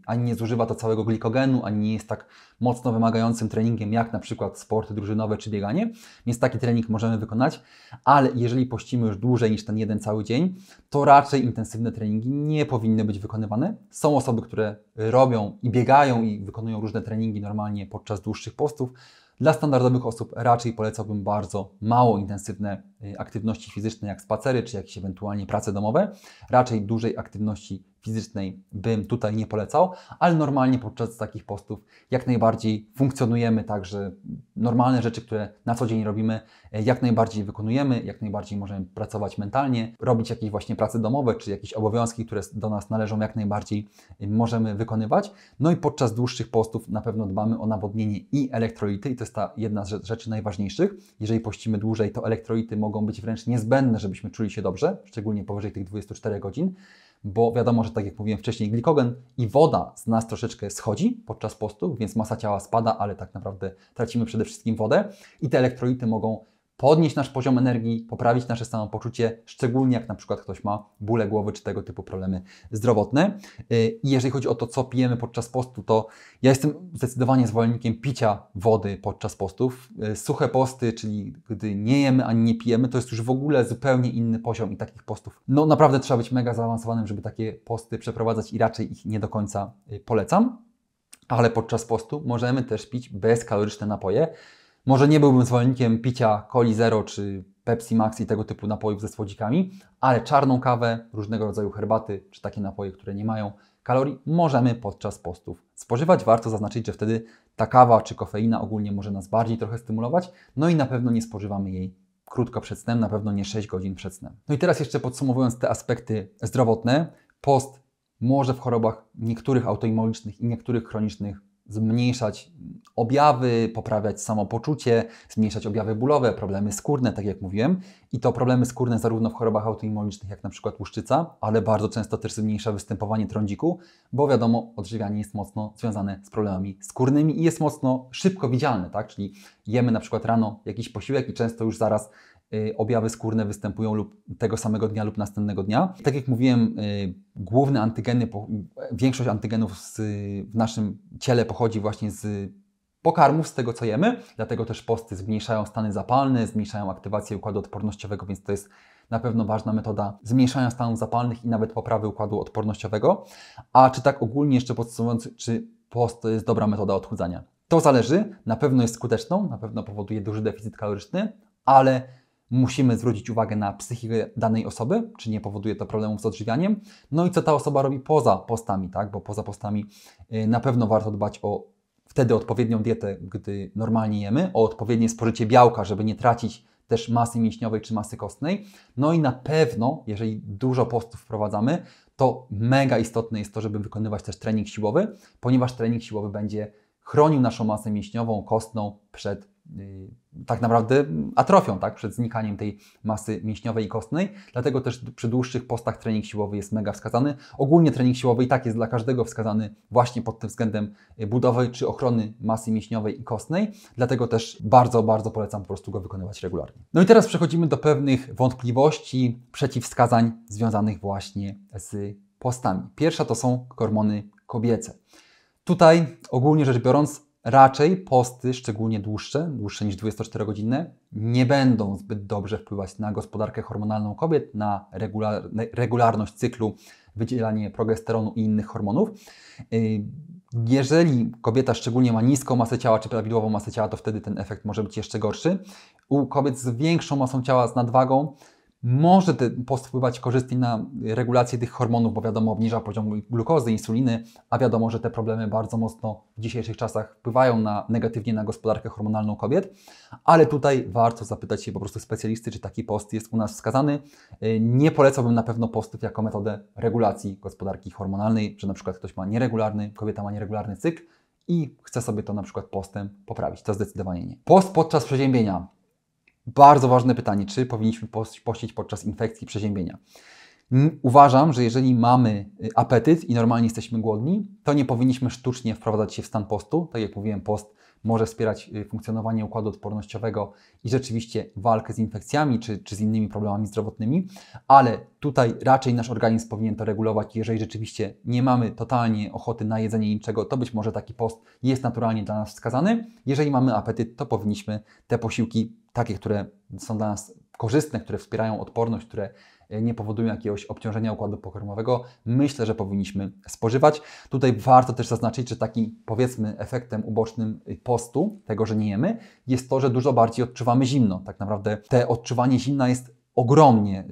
ani nie zużywa to całego glikogenu, ani nie jest tak mocno wymagającym treningiem jak na przykład sporty drużynowe czy bieganie, więc taki trening możemy wykonać, ale jeżeli pościmy już dłużej niż ten jeden cały dzień, to raczej intensywne treningi nie powinny być wykonywane. Są osoby, które robią i biegają i wykonują różne treningi normalnie podczas dłuższych postów, dla standardowych osób raczej polecałbym bardzo mało intensywne y, aktywności fizyczne, jak spacery czy jakieś ewentualnie prace domowe, raczej dużej aktywności fizycznej bym tutaj nie polecał, ale normalnie podczas takich postów jak najbardziej funkcjonujemy, także normalne rzeczy, które na co dzień robimy, e, jak najbardziej wykonujemy, jak najbardziej możemy pracować mentalnie, robić jakieś właśnie prace domowe, czy jakieś obowiązki, które do nas należą, jak najbardziej e, możemy wykonywać. No i podczas dłuższych postów na pewno dbamy o nawodnienie i elektrolity i to jest ta jedna z rzeczy najważniejszych. Jeżeli pościmy dłużej, to elektrolity mogą być wręcz niezbędne, żebyśmy czuli się dobrze, szczególnie powyżej tych 24 godzin bo wiadomo, że tak jak mówiłem wcześniej, glikogen i woda z nas troszeczkę schodzi podczas postu, więc masa ciała spada, ale tak naprawdę tracimy przede wszystkim wodę i te elektrolity mogą podnieść nasz poziom energii, poprawić nasze samopoczucie, szczególnie jak na przykład ktoś ma bóle głowy czy tego typu problemy zdrowotne. Y, I jeżeli chodzi o to, co pijemy podczas postu, to ja jestem zdecydowanie zwolennikiem picia wody podczas postów. Y, suche posty, czyli gdy nie jemy ani nie pijemy, to jest już w ogóle zupełnie inny poziom i takich postów. No naprawdę trzeba być mega zaawansowanym, żeby takie posty przeprowadzać i raczej ich nie do końca y, polecam. Ale podczas postu możemy też pić bezkaloryczne napoje. Może nie byłbym zwolennikiem picia coli zero czy Pepsi Max i tego typu napojów ze słodzikami, ale czarną kawę, różnego rodzaju herbaty czy takie napoje, które nie mają kalorii, możemy podczas postów spożywać. Warto zaznaczyć, że wtedy ta kawa czy kofeina ogólnie może nas bardziej trochę stymulować, no i na pewno nie spożywamy jej krótko przed snem, na pewno nie 6 godzin przed snem. No i teraz jeszcze podsumowując te aspekty zdrowotne, post może w chorobach niektórych autoimmunicznych i niektórych chronicznych zmniejszać objawy, poprawiać samopoczucie, zmniejszać objawy bólowe, problemy skórne, tak jak mówiłem. I to problemy skórne zarówno w chorobach autoimmunicznych, jak na przykład łuszczyca, ale bardzo często też zmniejsza występowanie trądziku, bo wiadomo, odżywianie jest mocno związane z problemami skórnymi i jest mocno szybko widzialne, tak? Czyli jemy na przykład rano jakiś posiłek i często już zaraz Y, objawy skórne występują lub tego samego dnia lub następnego dnia. Tak jak mówiłem, y, główne antygeny, większość antygenów z, w naszym ciele pochodzi właśnie z pokarmów, z tego co jemy, dlatego też posty zmniejszają stany zapalne, zmniejszają aktywację układu odpornościowego, więc to jest na pewno ważna metoda zmniejszania stanów zapalnych i nawet poprawy układu odpornościowego. A czy tak ogólnie jeszcze podsumowując, czy post to jest dobra metoda odchudzania? To zależy, na pewno jest skuteczną, na pewno powoduje duży deficyt kaloryczny, ale musimy zwrócić uwagę na psychikę danej osoby, czy nie powoduje to problemów z odżywianiem, no i co ta osoba robi poza postami, tak? bo poza postami y, na pewno warto dbać o wtedy odpowiednią dietę, gdy normalnie jemy, o odpowiednie spożycie białka, żeby nie tracić też masy mięśniowej czy masy kostnej. No i na pewno, jeżeli dużo postów wprowadzamy, to mega istotne jest to, żeby wykonywać też trening siłowy, ponieważ trening siłowy będzie chronił naszą masę mięśniową, kostną przed Y, tak naprawdę atrofią, tak, przed znikaniem tej masy mięśniowej i kostnej. Dlatego też przy dłuższych postach trening siłowy jest mega wskazany. Ogólnie trening siłowy i tak jest dla każdego wskazany właśnie pod tym względem budowy czy ochrony masy mięśniowej i kostnej. Dlatego też bardzo, bardzo polecam po prostu go wykonywać regularnie. No i teraz przechodzimy do pewnych wątpliwości, przeciwwskazań związanych właśnie z postami. Pierwsza to są hormony kobiece. Tutaj ogólnie rzecz biorąc raczej posty, szczególnie dłuższe, dłuższe niż 24 godziny, nie będą zbyt dobrze wpływać na gospodarkę hormonalną kobiet, na regularność cyklu, wydzielanie progesteronu i innych hormonów. Y, jeżeli kobieta szczególnie ma niską masę ciała czy prawidłową masę ciała, to wtedy ten efekt może być jeszcze gorszy. U kobiet z większą masą ciała, z nadwagą, może ten post wpływać korzystnie na regulację tych hormonów, bo wiadomo, obniża poziom glukozy, insuliny, a wiadomo, że te problemy bardzo mocno w dzisiejszych czasach wpływają na, negatywnie na gospodarkę hormonalną kobiet. Ale tutaj warto zapytać się po prostu specjalisty, czy taki post jest u nas wskazany. E, nie polecałbym na pewno postów jako metodę regulacji gospodarki hormonalnej, że na przykład ktoś ma nieregularny, kobieta ma nieregularny cykl i chce sobie to na przykład postem poprawić. To zdecydowanie nie. Post podczas przeziębienia. Bardzo ważne pytanie, czy powinniśmy pościć podczas infekcji przeziębienia. Uważam, że jeżeli mamy y, apetyt i normalnie jesteśmy głodni, to nie powinniśmy sztucznie wprowadzać się w stan postu. Tak jak mówiłem, post może wspierać y, funkcjonowanie układu odpornościowego i rzeczywiście walkę z infekcjami czy, czy z innymi problemami zdrowotnymi, ale tutaj raczej nasz organizm powinien to regulować. Jeżeli rzeczywiście nie mamy totalnie ochoty na jedzenie niczego, to być może taki post jest naturalnie dla nas wskazany. Jeżeli mamy apetyt, to powinniśmy te posiłki takie, które są dla nas korzystne, które wspierają odporność, które e, nie powodują jakiegoś obciążenia układu pokarmowego, myślę, że powinniśmy spożywać. Tutaj warto też zaznaczyć, że taki powiedzmy efektem ubocznym y, postu, tego, że nie jemy, jest to, że dużo bardziej odczuwamy zimno. Tak naprawdę te odczuwanie zimna jest ogromnie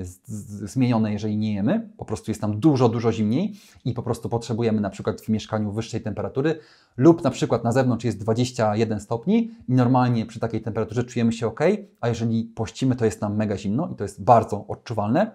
zmienione, jeżeli nie jemy. Po prostu jest tam dużo, dużo zimniej i po prostu potrzebujemy na przykład w mieszkaniu wyższej temperatury lub na przykład na zewnątrz jest 21 stopni i normalnie przy takiej temperaturze czujemy się ok, a jeżeli pościmy, to jest nam mega zimno i to jest bardzo odczuwalne.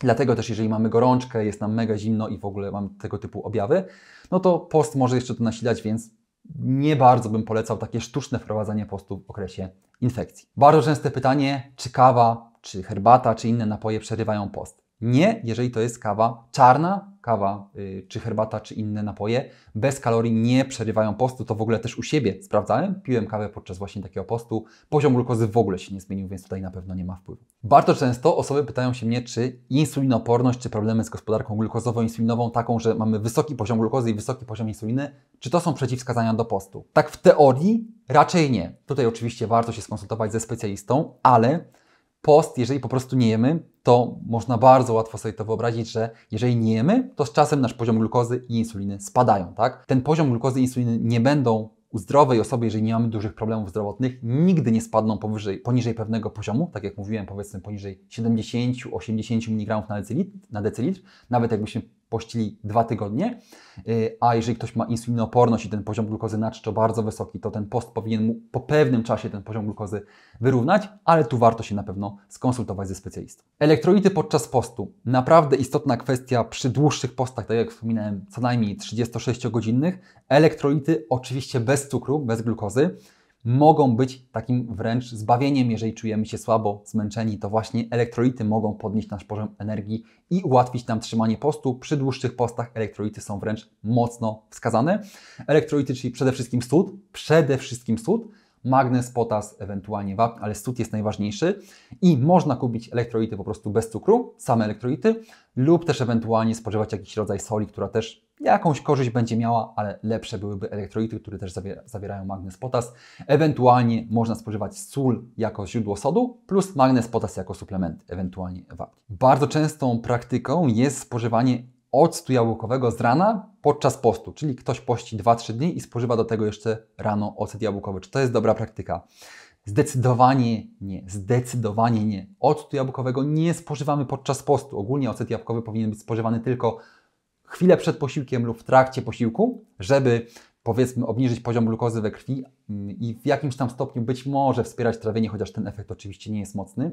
Dlatego też, jeżeli mamy gorączkę, jest nam mega zimno i w ogóle mamy tego typu objawy, no to post może jeszcze to nasilać, więc nie bardzo bym polecał takie sztuczne wprowadzanie postu w okresie infekcji. Bardzo częste pytanie, czy kawa czy herbata, czy inne napoje przerywają post. Nie, jeżeli to jest kawa czarna, kawa y, czy herbata, czy inne napoje bez kalorii nie przerywają postu. To w ogóle też u siebie sprawdzałem. Piłem kawę podczas właśnie takiego postu. Poziom glukozy w ogóle się nie zmienił, więc tutaj na pewno nie ma wpływu. Bardzo często osoby pytają się mnie, czy insulinoporność, czy problemy z gospodarką glukozowo-insulinową, taką, że mamy wysoki poziom glukozy i wysoki poziom insuliny, czy to są przeciwwskazania do postu. Tak w teorii raczej nie. Tutaj oczywiście warto się skonsultować ze specjalistą, ale post, jeżeli po prostu nie jemy, to można bardzo łatwo sobie to wyobrazić, że jeżeli nie jemy, to z czasem nasz poziom glukozy i insuliny spadają, tak? Ten poziom glukozy i insuliny nie będą u zdrowej osoby, jeżeli nie mamy dużych problemów zdrowotnych, nigdy nie spadną powyżej, poniżej pewnego poziomu, tak jak mówiłem, powiedzmy poniżej 70-80 mg na decylitr, na decylitr, nawet jakbyśmy pościli dwa tygodnie, y, a jeżeli ktoś ma insulinooporność i ten poziom glukozy naczczo bardzo wysoki, to ten post powinien mu po pewnym czasie ten poziom glukozy wyrównać, ale tu warto się na pewno skonsultować ze specjalistą. Elektrolity podczas postu. Naprawdę istotna kwestia przy dłuższych postach, tak jak wspominałem, co najmniej 36-godzinnych. Elektrolity oczywiście bez cukru, bez glukozy mogą być takim wręcz zbawieniem, jeżeli czujemy się słabo, zmęczeni. To właśnie elektrolity mogą podnieść nasz poziom energii i ułatwić nam trzymanie postu. Przy dłuższych postach elektrolity są wręcz mocno wskazane. Elektrolity, czyli przede wszystkim sód, przede wszystkim sód, magnez, potas, ewentualnie wapń, ale sód jest najważniejszy i można kupić elektrolity po prostu bez cukru, same elektrolity lub też ewentualnie spożywać jakiś rodzaj soli, która też jakąś korzyść będzie miała, ale lepsze byłyby elektrolity, które też zawierają magnez, potas. Ewentualnie można spożywać sól jako źródło sodu plus magnez, potas jako suplement, ewentualnie wapń. Bardzo częstą praktyką jest spożywanie octu jabłkowego z rana podczas postu, czyli ktoś pości 2-3 dni i spożywa do tego jeszcze rano ocet jabłkowy. Czy to jest dobra praktyka? Zdecydowanie nie, zdecydowanie nie. Octu jabłkowego nie spożywamy podczas postu. Ogólnie ocet jabłkowy powinien być spożywany tylko chwilę przed posiłkiem lub w trakcie posiłku, żeby powiedzmy obniżyć poziom glukozy we krwi mm, i w jakimś tam stopniu być może wspierać trawienie, chociaż ten efekt oczywiście nie jest mocny.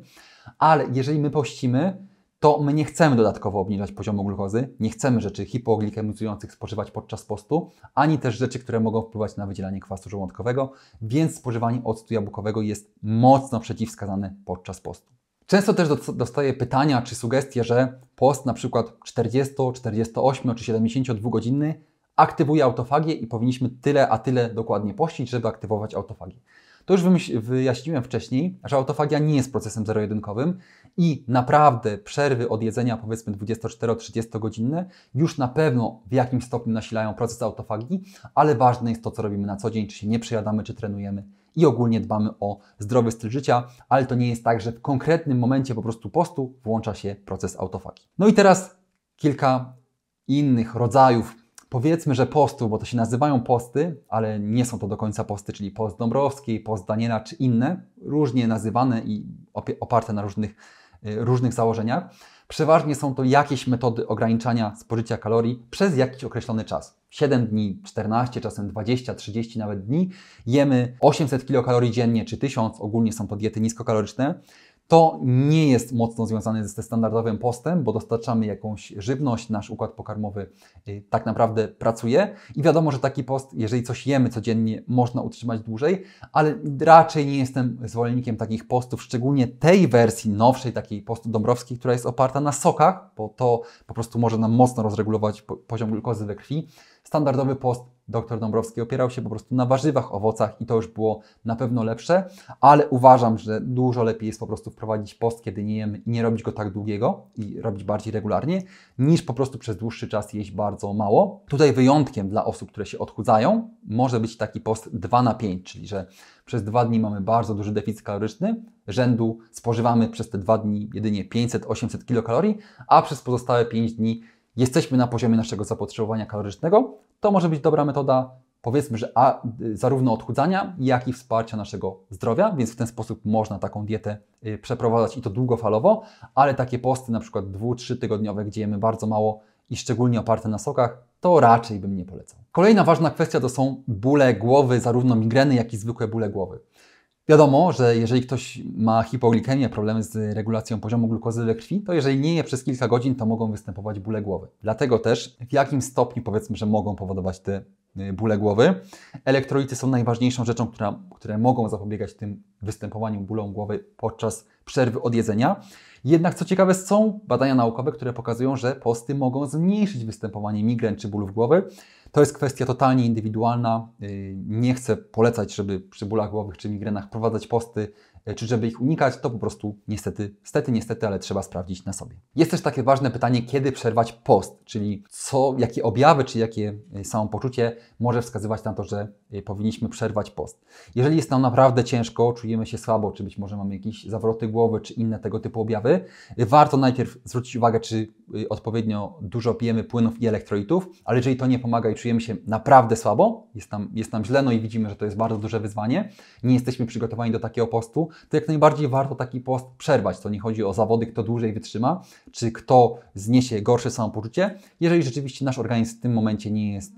Ale jeżeli my pościmy, to my nie chcemy dodatkowo obniżać poziomu glukozy, nie chcemy rzeczy hipoglikemizujących spożywać podczas postu, ani też rzeczy, które mogą wpływać na wydzielanie kwasu żołądkowego, więc spożywanie octu jabłkowego jest mocno przeciwwskazane podczas postu. Często też dostaję pytania czy sugestie, że post na przykład 40, 48 czy 72 godzinny aktywuje autofagię i powinniśmy tyle a tyle dokładnie pościć, żeby aktywować autofagię. To już wyjaśniłem wcześniej, że autofagia nie jest procesem zero-jedynkowym, i naprawdę przerwy od jedzenia powiedzmy 24-30 godzinne już na pewno w jakimś stopniu nasilają proces autofagii, ale ważne jest to, co robimy na co dzień, czy się nie przejadamy, czy trenujemy i ogólnie dbamy o zdrowy styl życia, ale to nie jest tak, że w konkretnym momencie po prostu postu włącza się proces autofagii. No i teraz kilka innych rodzajów powiedzmy, że postu, bo to się nazywają posty, ale nie są to do końca posty, czyli post Dąbrowskiej, post Daniela czy inne, różnie nazywane i oparte na różnych Y, różnych założeniach. Przeważnie są to jakieś metody ograniczania spożycia kalorii przez jakiś określony czas. 7 dni, 14, czasem 20, 30 nawet dni. Jemy 800 kilokalorii dziennie czy 1000, ogólnie są to diety niskokaloryczne. To nie jest mocno związane ze standardowym postem, bo dostarczamy jakąś żywność, nasz układ pokarmowy y, tak naprawdę pracuje i wiadomo, że taki post, jeżeli coś jemy codziennie, można utrzymać dłużej, ale raczej nie jestem zwolennikiem takich postów, szczególnie tej wersji nowszej, takiej postu dąbrowskiej, która jest oparta na sokach, bo to po prostu może nam mocno rozregulować poziom glukozy we krwi. Standardowy post dr Dąbrowski opierał się po prostu na warzywach, owocach i to już było na pewno lepsze, ale uważam, że dużo lepiej jest po prostu wprowadzić post, kiedy nie jemy i nie robić go tak długiego i robić bardziej regularnie, niż po prostu przez dłuższy czas jeść bardzo mało. Tutaj wyjątkiem dla osób, które się odchudzają, może być taki post 2 na 5, czyli że przez dwa dni mamy bardzo duży deficyt kaloryczny, rzędu spożywamy przez te dwa dni jedynie 500-800 kilokalorii, a przez pozostałe 5 dni jesteśmy na poziomie naszego zapotrzebowania kalorycznego, to może być dobra metoda, powiedzmy, że a, y, zarówno odchudzania, jak i wsparcia naszego zdrowia, więc w ten sposób można taką dietę y, przeprowadzać i to długofalowo, ale takie posty na przykład 2-3 tygodniowe, gdzie jemy bardzo mało i szczególnie oparte na sokach, to raczej bym nie polecał. Kolejna ważna kwestia to są bóle głowy, zarówno migreny, jak i zwykłe bóle głowy. Wiadomo, że jeżeli ktoś ma hipoglikemię, problemy z regulacją poziomu glukozy we krwi, to jeżeli nie je przez kilka godzin, to mogą występować bóle głowy. Dlatego też w jakim stopniu powiedzmy, że mogą powodować te y, bóle głowy. Elektrolity są najważniejszą rzeczą, która, które mogą zapobiegać tym występowaniu bólom głowy podczas przerwy od jedzenia. Jednak co ciekawe, są badania naukowe, które pokazują, że posty mogą zmniejszyć występowanie migren czy bólów głowy, to jest kwestia totalnie indywidualna. Y, nie chcę polecać, żeby przy bólach głowych czy migrenach prowadzać posty, y, czy żeby ich unikać, to po prostu niestety, niestety, niestety, ale trzeba sprawdzić na sobie. Jest też takie ważne pytanie, kiedy przerwać post, czyli co, jakie objawy, czy jakie y, samopoczucie może wskazywać na to, że Y, powinniśmy przerwać post. Jeżeli jest nam naprawdę ciężko, czujemy się słabo, czy być może mamy jakieś zawroty głowy, czy inne tego typu objawy, y, warto najpierw zwrócić uwagę, czy y, odpowiednio dużo pijemy płynów i elektrolitów, ale jeżeli to nie pomaga i czujemy się naprawdę słabo, jest nam, jest nam źle, no i widzimy, że to jest bardzo duże wyzwanie, nie jesteśmy przygotowani do takiego postu, to jak najbardziej warto taki post przerwać. To nie chodzi o zawody, kto dłużej wytrzyma, czy kto zniesie gorsze samopoczucie, jeżeli rzeczywiście nasz organizm w tym momencie nie jest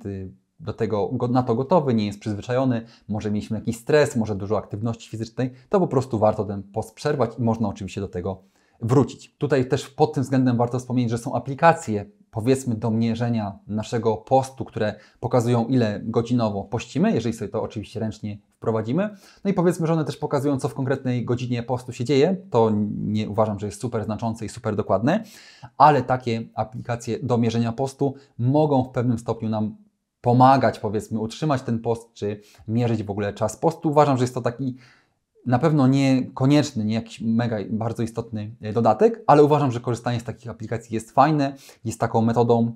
do tego, na to gotowy, nie jest przyzwyczajony, może mieliśmy jakiś stres, może dużo aktywności fizycznej, to po prostu warto ten post przerwać i można oczywiście do tego wrócić. Tutaj też pod tym względem warto wspomnieć, że są aplikacje, powiedzmy, do mierzenia naszego postu, które pokazują, ile godzinowo pościmy, jeżeli sobie to oczywiście ręcznie wprowadzimy. No i powiedzmy, że one też pokazują, co w konkretnej godzinie postu się dzieje. To nie uważam, że jest super znaczące i super dokładne, ale takie aplikacje do mierzenia postu mogą w pewnym stopniu nam pomagać, powiedzmy, utrzymać ten post, czy mierzyć w ogóle czas postu. Uważam, że jest to taki na pewno nie konieczny, nie jakiś mega bardzo istotny e, dodatek, ale uważam, że korzystanie z takich aplikacji jest fajne, jest taką metodą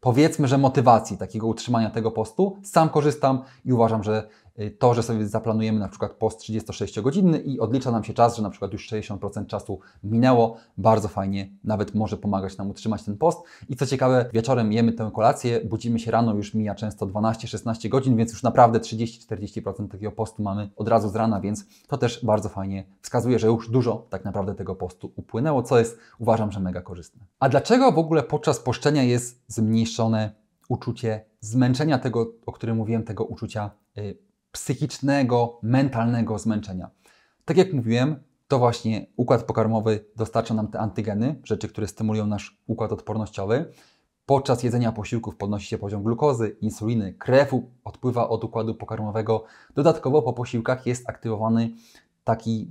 powiedzmy, że motywacji, takiego utrzymania tego postu. Sam korzystam i uważam, że Y, to, że sobie zaplanujemy na przykład post 36-godzinny i odlicza nam się czas, że na przykład już 60% czasu minęło, bardzo fajnie, nawet może pomagać nam utrzymać ten post. I co ciekawe, wieczorem jemy tę kolację, budzimy się rano, już mija często 12-16 godzin, więc już naprawdę 30-40% takiego postu mamy od razu z rana, więc to też bardzo fajnie wskazuje, że już dużo tak naprawdę tego postu upłynęło, co jest uważam, że mega korzystne. A dlaczego w ogóle podczas poszczenia jest zmniejszone uczucie zmęczenia tego, o którym mówiłem, tego uczucia y, psychicznego, mentalnego zmęczenia. Tak jak mówiłem, to właśnie układ pokarmowy dostarcza nam te antygeny, rzeczy, które stymulują nasz układ odpornościowy. Podczas jedzenia posiłków podnosi się poziom glukozy, insuliny, krew odpływa od układu pokarmowego. Dodatkowo po posiłkach jest aktywowany taki,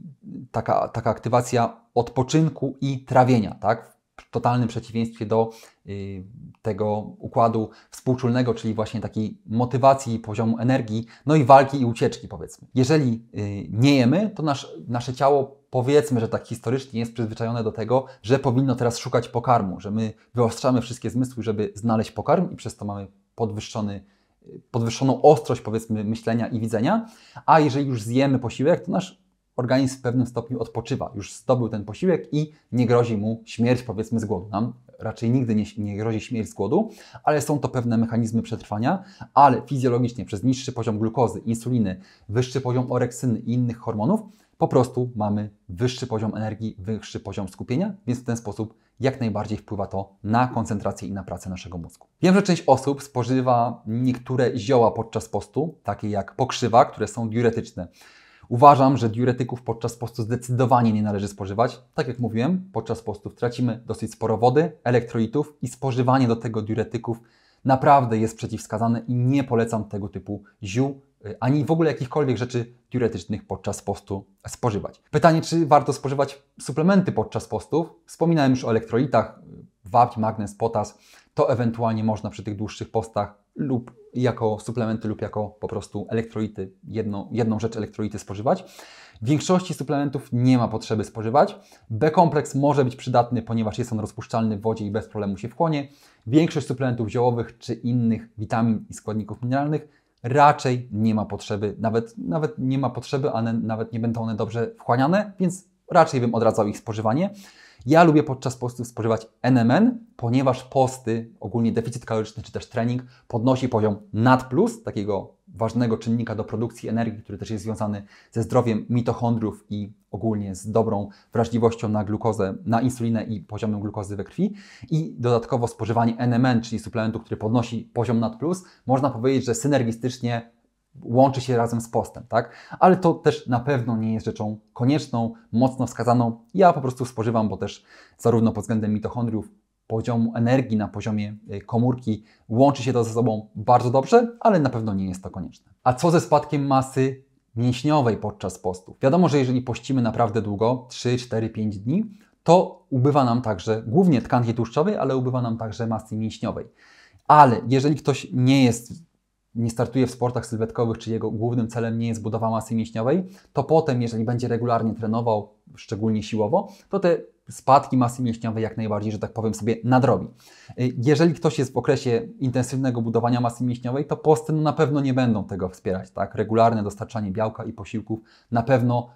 taka, taka aktywacja odpoczynku i trawienia. Tak? totalnym przeciwieństwie do y, tego układu współczulnego, czyli właśnie takiej motywacji, poziomu energii, no i walki i ucieczki, powiedzmy. Jeżeli y, nie jemy, to nasz, nasze ciało, powiedzmy, że tak historycznie jest przyzwyczajone do tego, że powinno teraz szukać pokarmu, że my wyostrzamy wszystkie zmysły, żeby znaleźć pokarm i przez to mamy podwyższony y, podwyższoną ostrość, powiedzmy, myślenia i widzenia, a jeżeli już zjemy posiłek, to nasz organizm w pewnym stopniu odpoczywa, już zdobył ten posiłek i nie grozi mu śmierć, powiedzmy, z głodu. Nam raczej nigdy nie, nie grozi śmierć z głodu, ale są to pewne mechanizmy przetrwania, ale fizjologicznie przez niższy poziom glukozy, insuliny, wyższy poziom oreksyny i innych hormonów, po prostu mamy wyższy poziom energii, wyższy poziom skupienia, więc w ten sposób jak najbardziej wpływa to na koncentrację i na pracę naszego mózgu. Wiem, że część osób spożywa niektóre zioła podczas postu, takie jak pokrzywa, które są diuretyczne. Uważam, że diuretyków podczas postu zdecydowanie nie należy spożywać. Tak jak mówiłem, podczas postów tracimy dosyć sporo wody, elektrolitów i spożywanie do tego diuretyków naprawdę jest przeciwwskazane i nie polecam tego typu ziół y, ani w ogóle jakichkolwiek rzeczy diuretycznych podczas postu spożywać. Pytanie, czy warto spożywać suplementy podczas postów? Wspominałem już o elektrolitach, y, wapń, magnez, potas. To ewentualnie można przy tych dłuższych postach lub jako suplementy lub jako po prostu elektrolity, jedno, jedną rzecz elektrolity spożywać. W większości suplementów nie ma potrzeby spożywać. B-kompleks może być przydatny, ponieważ jest on rozpuszczalny w wodzie i bez problemu się wchłonie. Większość suplementów ziołowych czy innych witamin i składników mineralnych raczej nie ma potrzeby, nawet, nawet nie ma potrzeby, a nawet nie będą one dobrze wchłaniane, więc raczej bym odradzał ich spożywanie. Ja lubię podczas postów spożywać NMN, ponieważ posty, ogólnie deficyt kaloryczny czy też trening, podnosi poziom nadplus, takiego ważnego czynnika do produkcji energii, który też jest związany ze zdrowiem mitochondriów i ogólnie z dobrą wrażliwością na glukozę, na insulinę i poziomem glukozy we krwi. I dodatkowo spożywanie NMN, czyli suplementu, który podnosi poziom nadplus, można powiedzieć, że synergistycznie łączy się razem z postem, tak? Ale to też na pewno nie jest rzeczą konieczną, mocno wskazaną. Ja po prostu spożywam, bo też zarówno pod względem mitochondriów, poziomu energii na poziomie e, komórki łączy się to ze sobą bardzo dobrze, ale na pewno nie jest to konieczne. A co ze spadkiem masy mięśniowej podczas postów? Wiadomo, że jeżeli pościmy naprawdę długo, 3, 4, 5 dni, to ubywa nam także głównie tkanki tłuszczowej, ale ubywa nam także masy mięśniowej. Ale jeżeli ktoś nie jest nie startuje w sportach sylwetkowych, czy jego głównym celem nie jest budowa masy mięśniowej, to potem, jeżeli będzie regularnie trenował, szczególnie siłowo, to te spadki masy mięśniowej jak najbardziej, że tak powiem, sobie nadrobi. Y, jeżeli ktoś jest w okresie intensywnego budowania masy mięśniowej, to posty no, na pewno nie będą tego wspierać. Tak? Regularne dostarczanie białka i posiłków na pewno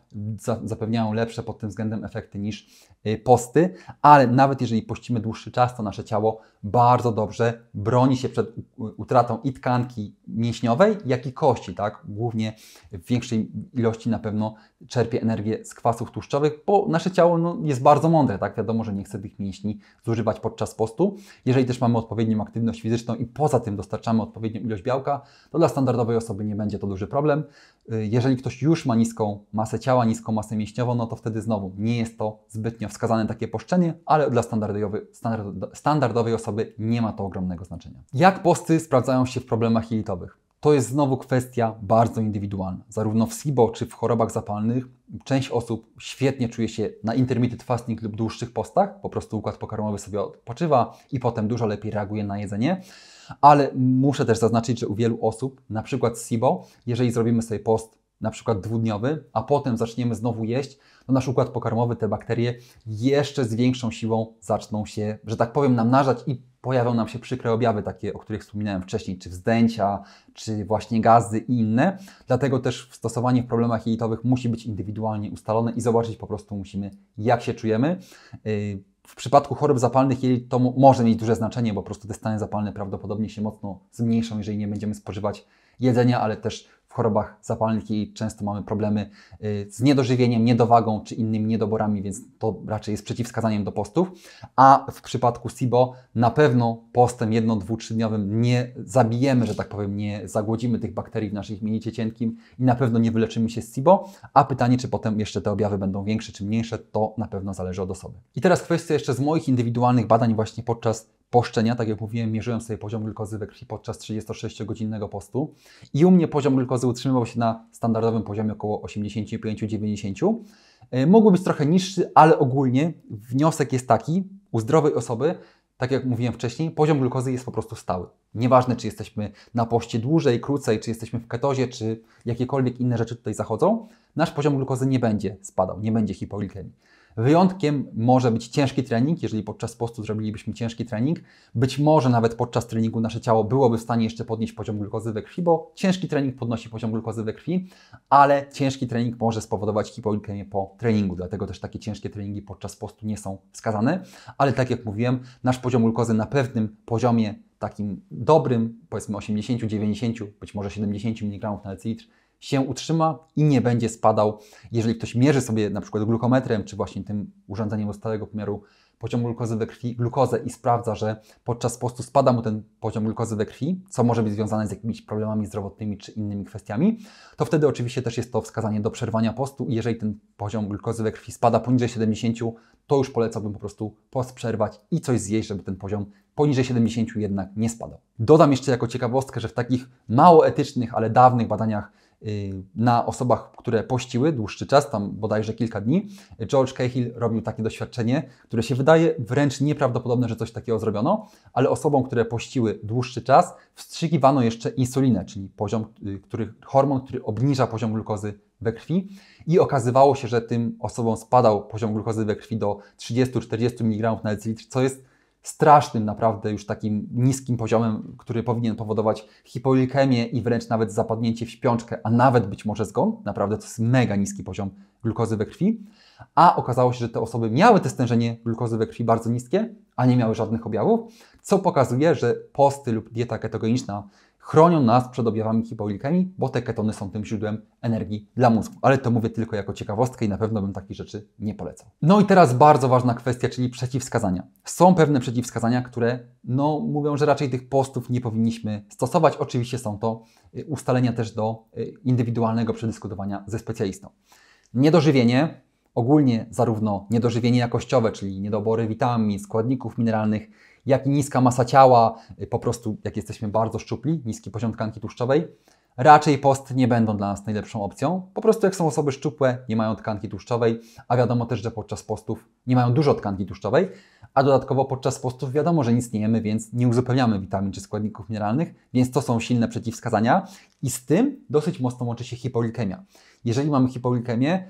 zapewniają lepsze pod tym względem efekty niż y, posty, ale nawet jeżeli pościmy dłuższy czas, to nasze ciało bardzo dobrze broni się przed utratą i tkanki mięśniowej, jak i kości. Tak? Głównie w większej ilości na pewno czerpie energię z kwasów tłuszczowych, bo nasze ciało no, jest bardzo mądre mądre, tak? Wiadomo, że nie chcę tych mięśni zużywać podczas postu. Jeżeli też mamy odpowiednią aktywność fizyczną i poza tym dostarczamy odpowiednią ilość białka, to dla standardowej osoby nie będzie to duży problem. Y, jeżeli ktoś już ma niską masę ciała, niską masę mięśniową, no to wtedy znowu nie jest to zbytnio wskazane takie poszczenie, ale dla standardowej, standardowej osoby nie ma to ogromnego znaczenia. Jak posty sprawdzają się w problemach jelitowych? To jest znowu kwestia bardzo indywidualna. Zarówno w SIBO czy w chorobach zapalnych część osób świetnie czuje się na intermittent fasting lub dłuższych postach, po prostu układ pokarmowy sobie odpoczywa i potem dużo lepiej reaguje na jedzenie. Ale muszę też zaznaczyć, że u wielu osób, na przykład z SIBO, jeżeli zrobimy sobie post na przykład dwudniowy, a potem zaczniemy znowu jeść, to nasz układ pokarmowy, te bakterie jeszcze z większą siłą zaczną się, że tak powiem, namnażać i pojawią nam się przykre objawy, takie o których wspominałem wcześniej, czy wzdęcia, czy właśnie gazy i inne. Dlatego też stosowanie w problemach jelitowych musi być indywidualnie ustalone i zobaczyć po prostu musimy, jak się czujemy. Y, w przypadku chorób zapalnych jelit to może mieć duże znaczenie, bo po prostu te stany zapalne prawdopodobnie się mocno zmniejszą, jeżeli nie będziemy spożywać jedzenia, ale też w chorobach zapalnych i często mamy problemy y, z niedożywieniem, niedowagą czy innymi niedoborami, więc to raczej jest przeciwwskazaniem do postów. A w przypadku SIBO na pewno postem jedno, dwu, trzydniowym nie zabijemy, że tak powiem, nie zagłodzimy tych bakterii w naszych mielicie cienkim i na pewno nie wyleczymy się z SIBO. A pytanie, czy potem jeszcze te objawy będą większe czy mniejsze, to na pewno zależy od osoby. I teraz kwestia jeszcze z moich indywidualnych badań właśnie podczas Poszczenia, tak jak mówiłem, mierzyłem sobie poziom glukozy we krwi podczas 36-godzinnego postu i u mnie poziom glukozy utrzymywał się na standardowym poziomie około 85-90. E, mógł być trochę niższy, ale ogólnie wniosek jest taki, u zdrowej osoby, tak jak mówiłem wcześniej, poziom glukozy jest po prostu stały. Nieważne, czy jesteśmy na poście dłużej, krócej, czy jesteśmy w ketozie, czy jakiekolwiek inne rzeczy tutaj zachodzą, nasz poziom glukozy nie będzie spadał, nie będzie hipoglikemii. Wyjątkiem może być ciężki trening, jeżeli podczas postu zrobilibyśmy ciężki trening, być może nawet podczas treningu nasze ciało byłoby w stanie jeszcze podnieść poziom glukozy we krwi, bo ciężki trening podnosi poziom glukozy we krwi, ale ciężki trening może spowodować hipoglikemię po treningu, dlatego też takie ciężkie treningi podczas postu nie są wskazane, ale tak jak mówiłem, nasz poziom glukozy na pewnym poziomie takim dobrym, powiedzmy 80, 90, być może 70 mg na decilitr się utrzyma i nie będzie spadał. Jeżeli ktoś mierzy sobie na przykład glukometrem, czy właśnie tym urządzeniem do stałego pomiaru poziomu glukozy we krwi, glukozę i sprawdza, że podczas postu spada mu ten poziom glukozy we krwi, co może być związane z jakimiś problemami zdrowotnymi czy innymi kwestiami, to wtedy oczywiście też jest to wskazanie do przerwania postu i jeżeli ten poziom glukozy we krwi spada poniżej 70, to już polecałbym po prostu post przerwać i coś zjeść, żeby ten poziom poniżej 70 jednak nie spadał. Dodam jeszcze jako ciekawostkę, że w takich mało etycznych, ale dawnych badaniach Y, na osobach, które pościły dłuższy czas, tam bodajże kilka dni. George Cahill robił takie doświadczenie, które się wydaje wręcz nieprawdopodobne, że coś takiego zrobiono, ale osobom, które pościły dłuższy czas, wstrzykiwano jeszcze insulinę, czyli poziom, y, który, hormon, który obniża poziom glukozy we krwi i okazywało się, że tym osobom spadał poziom glukozy we krwi do 30-40 mg na decylitr, co jest strasznym, naprawdę już takim niskim poziomem, który powinien powodować hipolikemię i wręcz nawet zapadnięcie w śpiączkę, a nawet być może zgon. Naprawdę to jest mega niski poziom glukozy we krwi. A okazało się, że te osoby miały te stężenie glukozy we krwi bardzo niskie, a nie miały żadnych objawów, co pokazuje, że posty lub dieta ketogeniczna chronią nas przed objawami hipoglikemii, bo te ketony są tym źródłem energii dla mózgu. Ale to mówię tylko jako ciekawostkę i na pewno bym takich rzeczy nie polecał. No i teraz bardzo ważna kwestia, czyli przeciwwskazania. Są pewne przeciwwskazania, które no, mówią, że raczej tych postów nie powinniśmy stosować. Oczywiście są to y, ustalenia też do y, indywidualnego przedyskutowania ze specjalistą. Niedożywienie, ogólnie zarówno niedożywienie jakościowe, czyli niedobory witamin, składników mineralnych, jak niska masa ciała, y, po prostu jak jesteśmy bardzo szczupli, niski poziom tkanki tłuszczowej, raczej post nie będą dla nas najlepszą opcją. Po prostu jak są osoby szczupłe, nie mają tkanki tłuszczowej, a wiadomo też, że podczas postów nie mają dużo tkanki tłuszczowej, a dodatkowo podczas postów wiadomo, że nic nie jemy, więc nie uzupełniamy witamin czy składników mineralnych, więc to są silne przeciwwskazania i z tym dosyć mocno łączy się hipolikemia. Jeżeli mamy hipolikemię,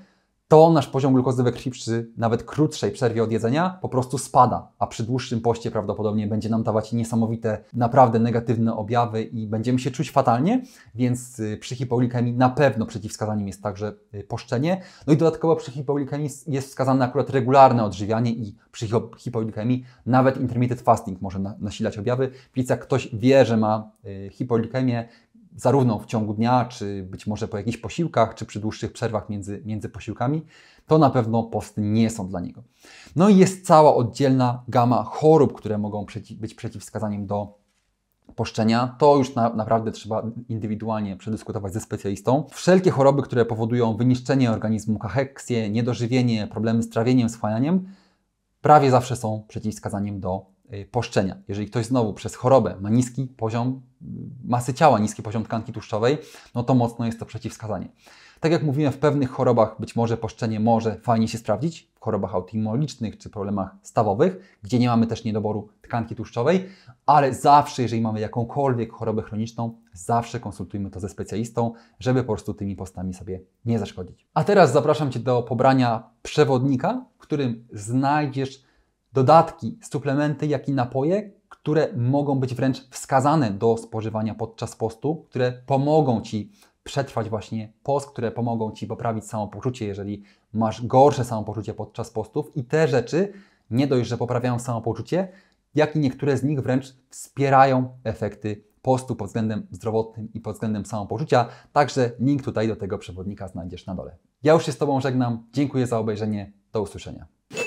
to nasz poziom glukozy we krwi przy nawet krótszej przerwie od jedzenia po prostu spada, a przy dłuższym poście prawdopodobnie będzie nam dawać niesamowite, naprawdę negatywne objawy i będziemy się czuć fatalnie, więc y, przy hipoglikemii na pewno przeciwwskazaniem jest także y, poszczenie. No i dodatkowo przy hipoglikemii jest wskazane akurat regularne odżywianie i przy hipoglikemii nawet intermittent fasting może nasilać objawy, więc jak ktoś wie, że ma y, hipoglikemię, zarówno w ciągu dnia, czy być może po jakichś posiłkach, czy przy dłuższych przerwach między, między posiłkami, to na pewno posty nie są dla niego. No i jest cała oddzielna gama chorób, które mogą przeci być przeciwwskazaniem do poszczenia, to już na, naprawdę trzeba indywidualnie przedyskutować ze specjalistą. Wszelkie choroby, które powodują wyniszczenie organizmu, kacheksję, niedożywienie, problemy z trawieniem, swajaniem, prawie zawsze są przeciwwskazaniem do Y, poszczenia. Jeżeli ktoś znowu przez chorobę ma niski poziom y, masy ciała, niski poziom tkanki tłuszczowej, no to mocno jest to przeciwwskazanie. Tak jak mówiłem, w pewnych chorobach być może poszczenie może fajnie się sprawdzić, w chorobach autoimmunologicznych czy problemach stawowych, gdzie nie mamy też niedoboru tkanki tłuszczowej, ale zawsze, jeżeli mamy jakąkolwiek chorobę chroniczną, zawsze konsultujmy to ze specjalistą, żeby po prostu tymi postami sobie nie zaszkodzić. A teraz zapraszam Cię do pobrania przewodnika, w którym znajdziesz dodatki, suplementy, jak i napoje, które mogą być wręcz wskazane do spożywania podczas postu, które pomogą Ci przetrwać właśnie post, które pomogą Ci poprawić samopoczucie, jeżeli masz gorsze samopoczucie podczas postów i te rzeczy nie dość, że poprawiają samopoczucie, jak i niektóre z nich wręcz wspierają efekty postu pod względem zdrowotnym i pod względem samopoczucia. Także link tutaj do tego przewodnika znajdziesz na dole. Ja już się z Tobą żegnam. Dziękuję za obejrzenie. Do usłyszenia.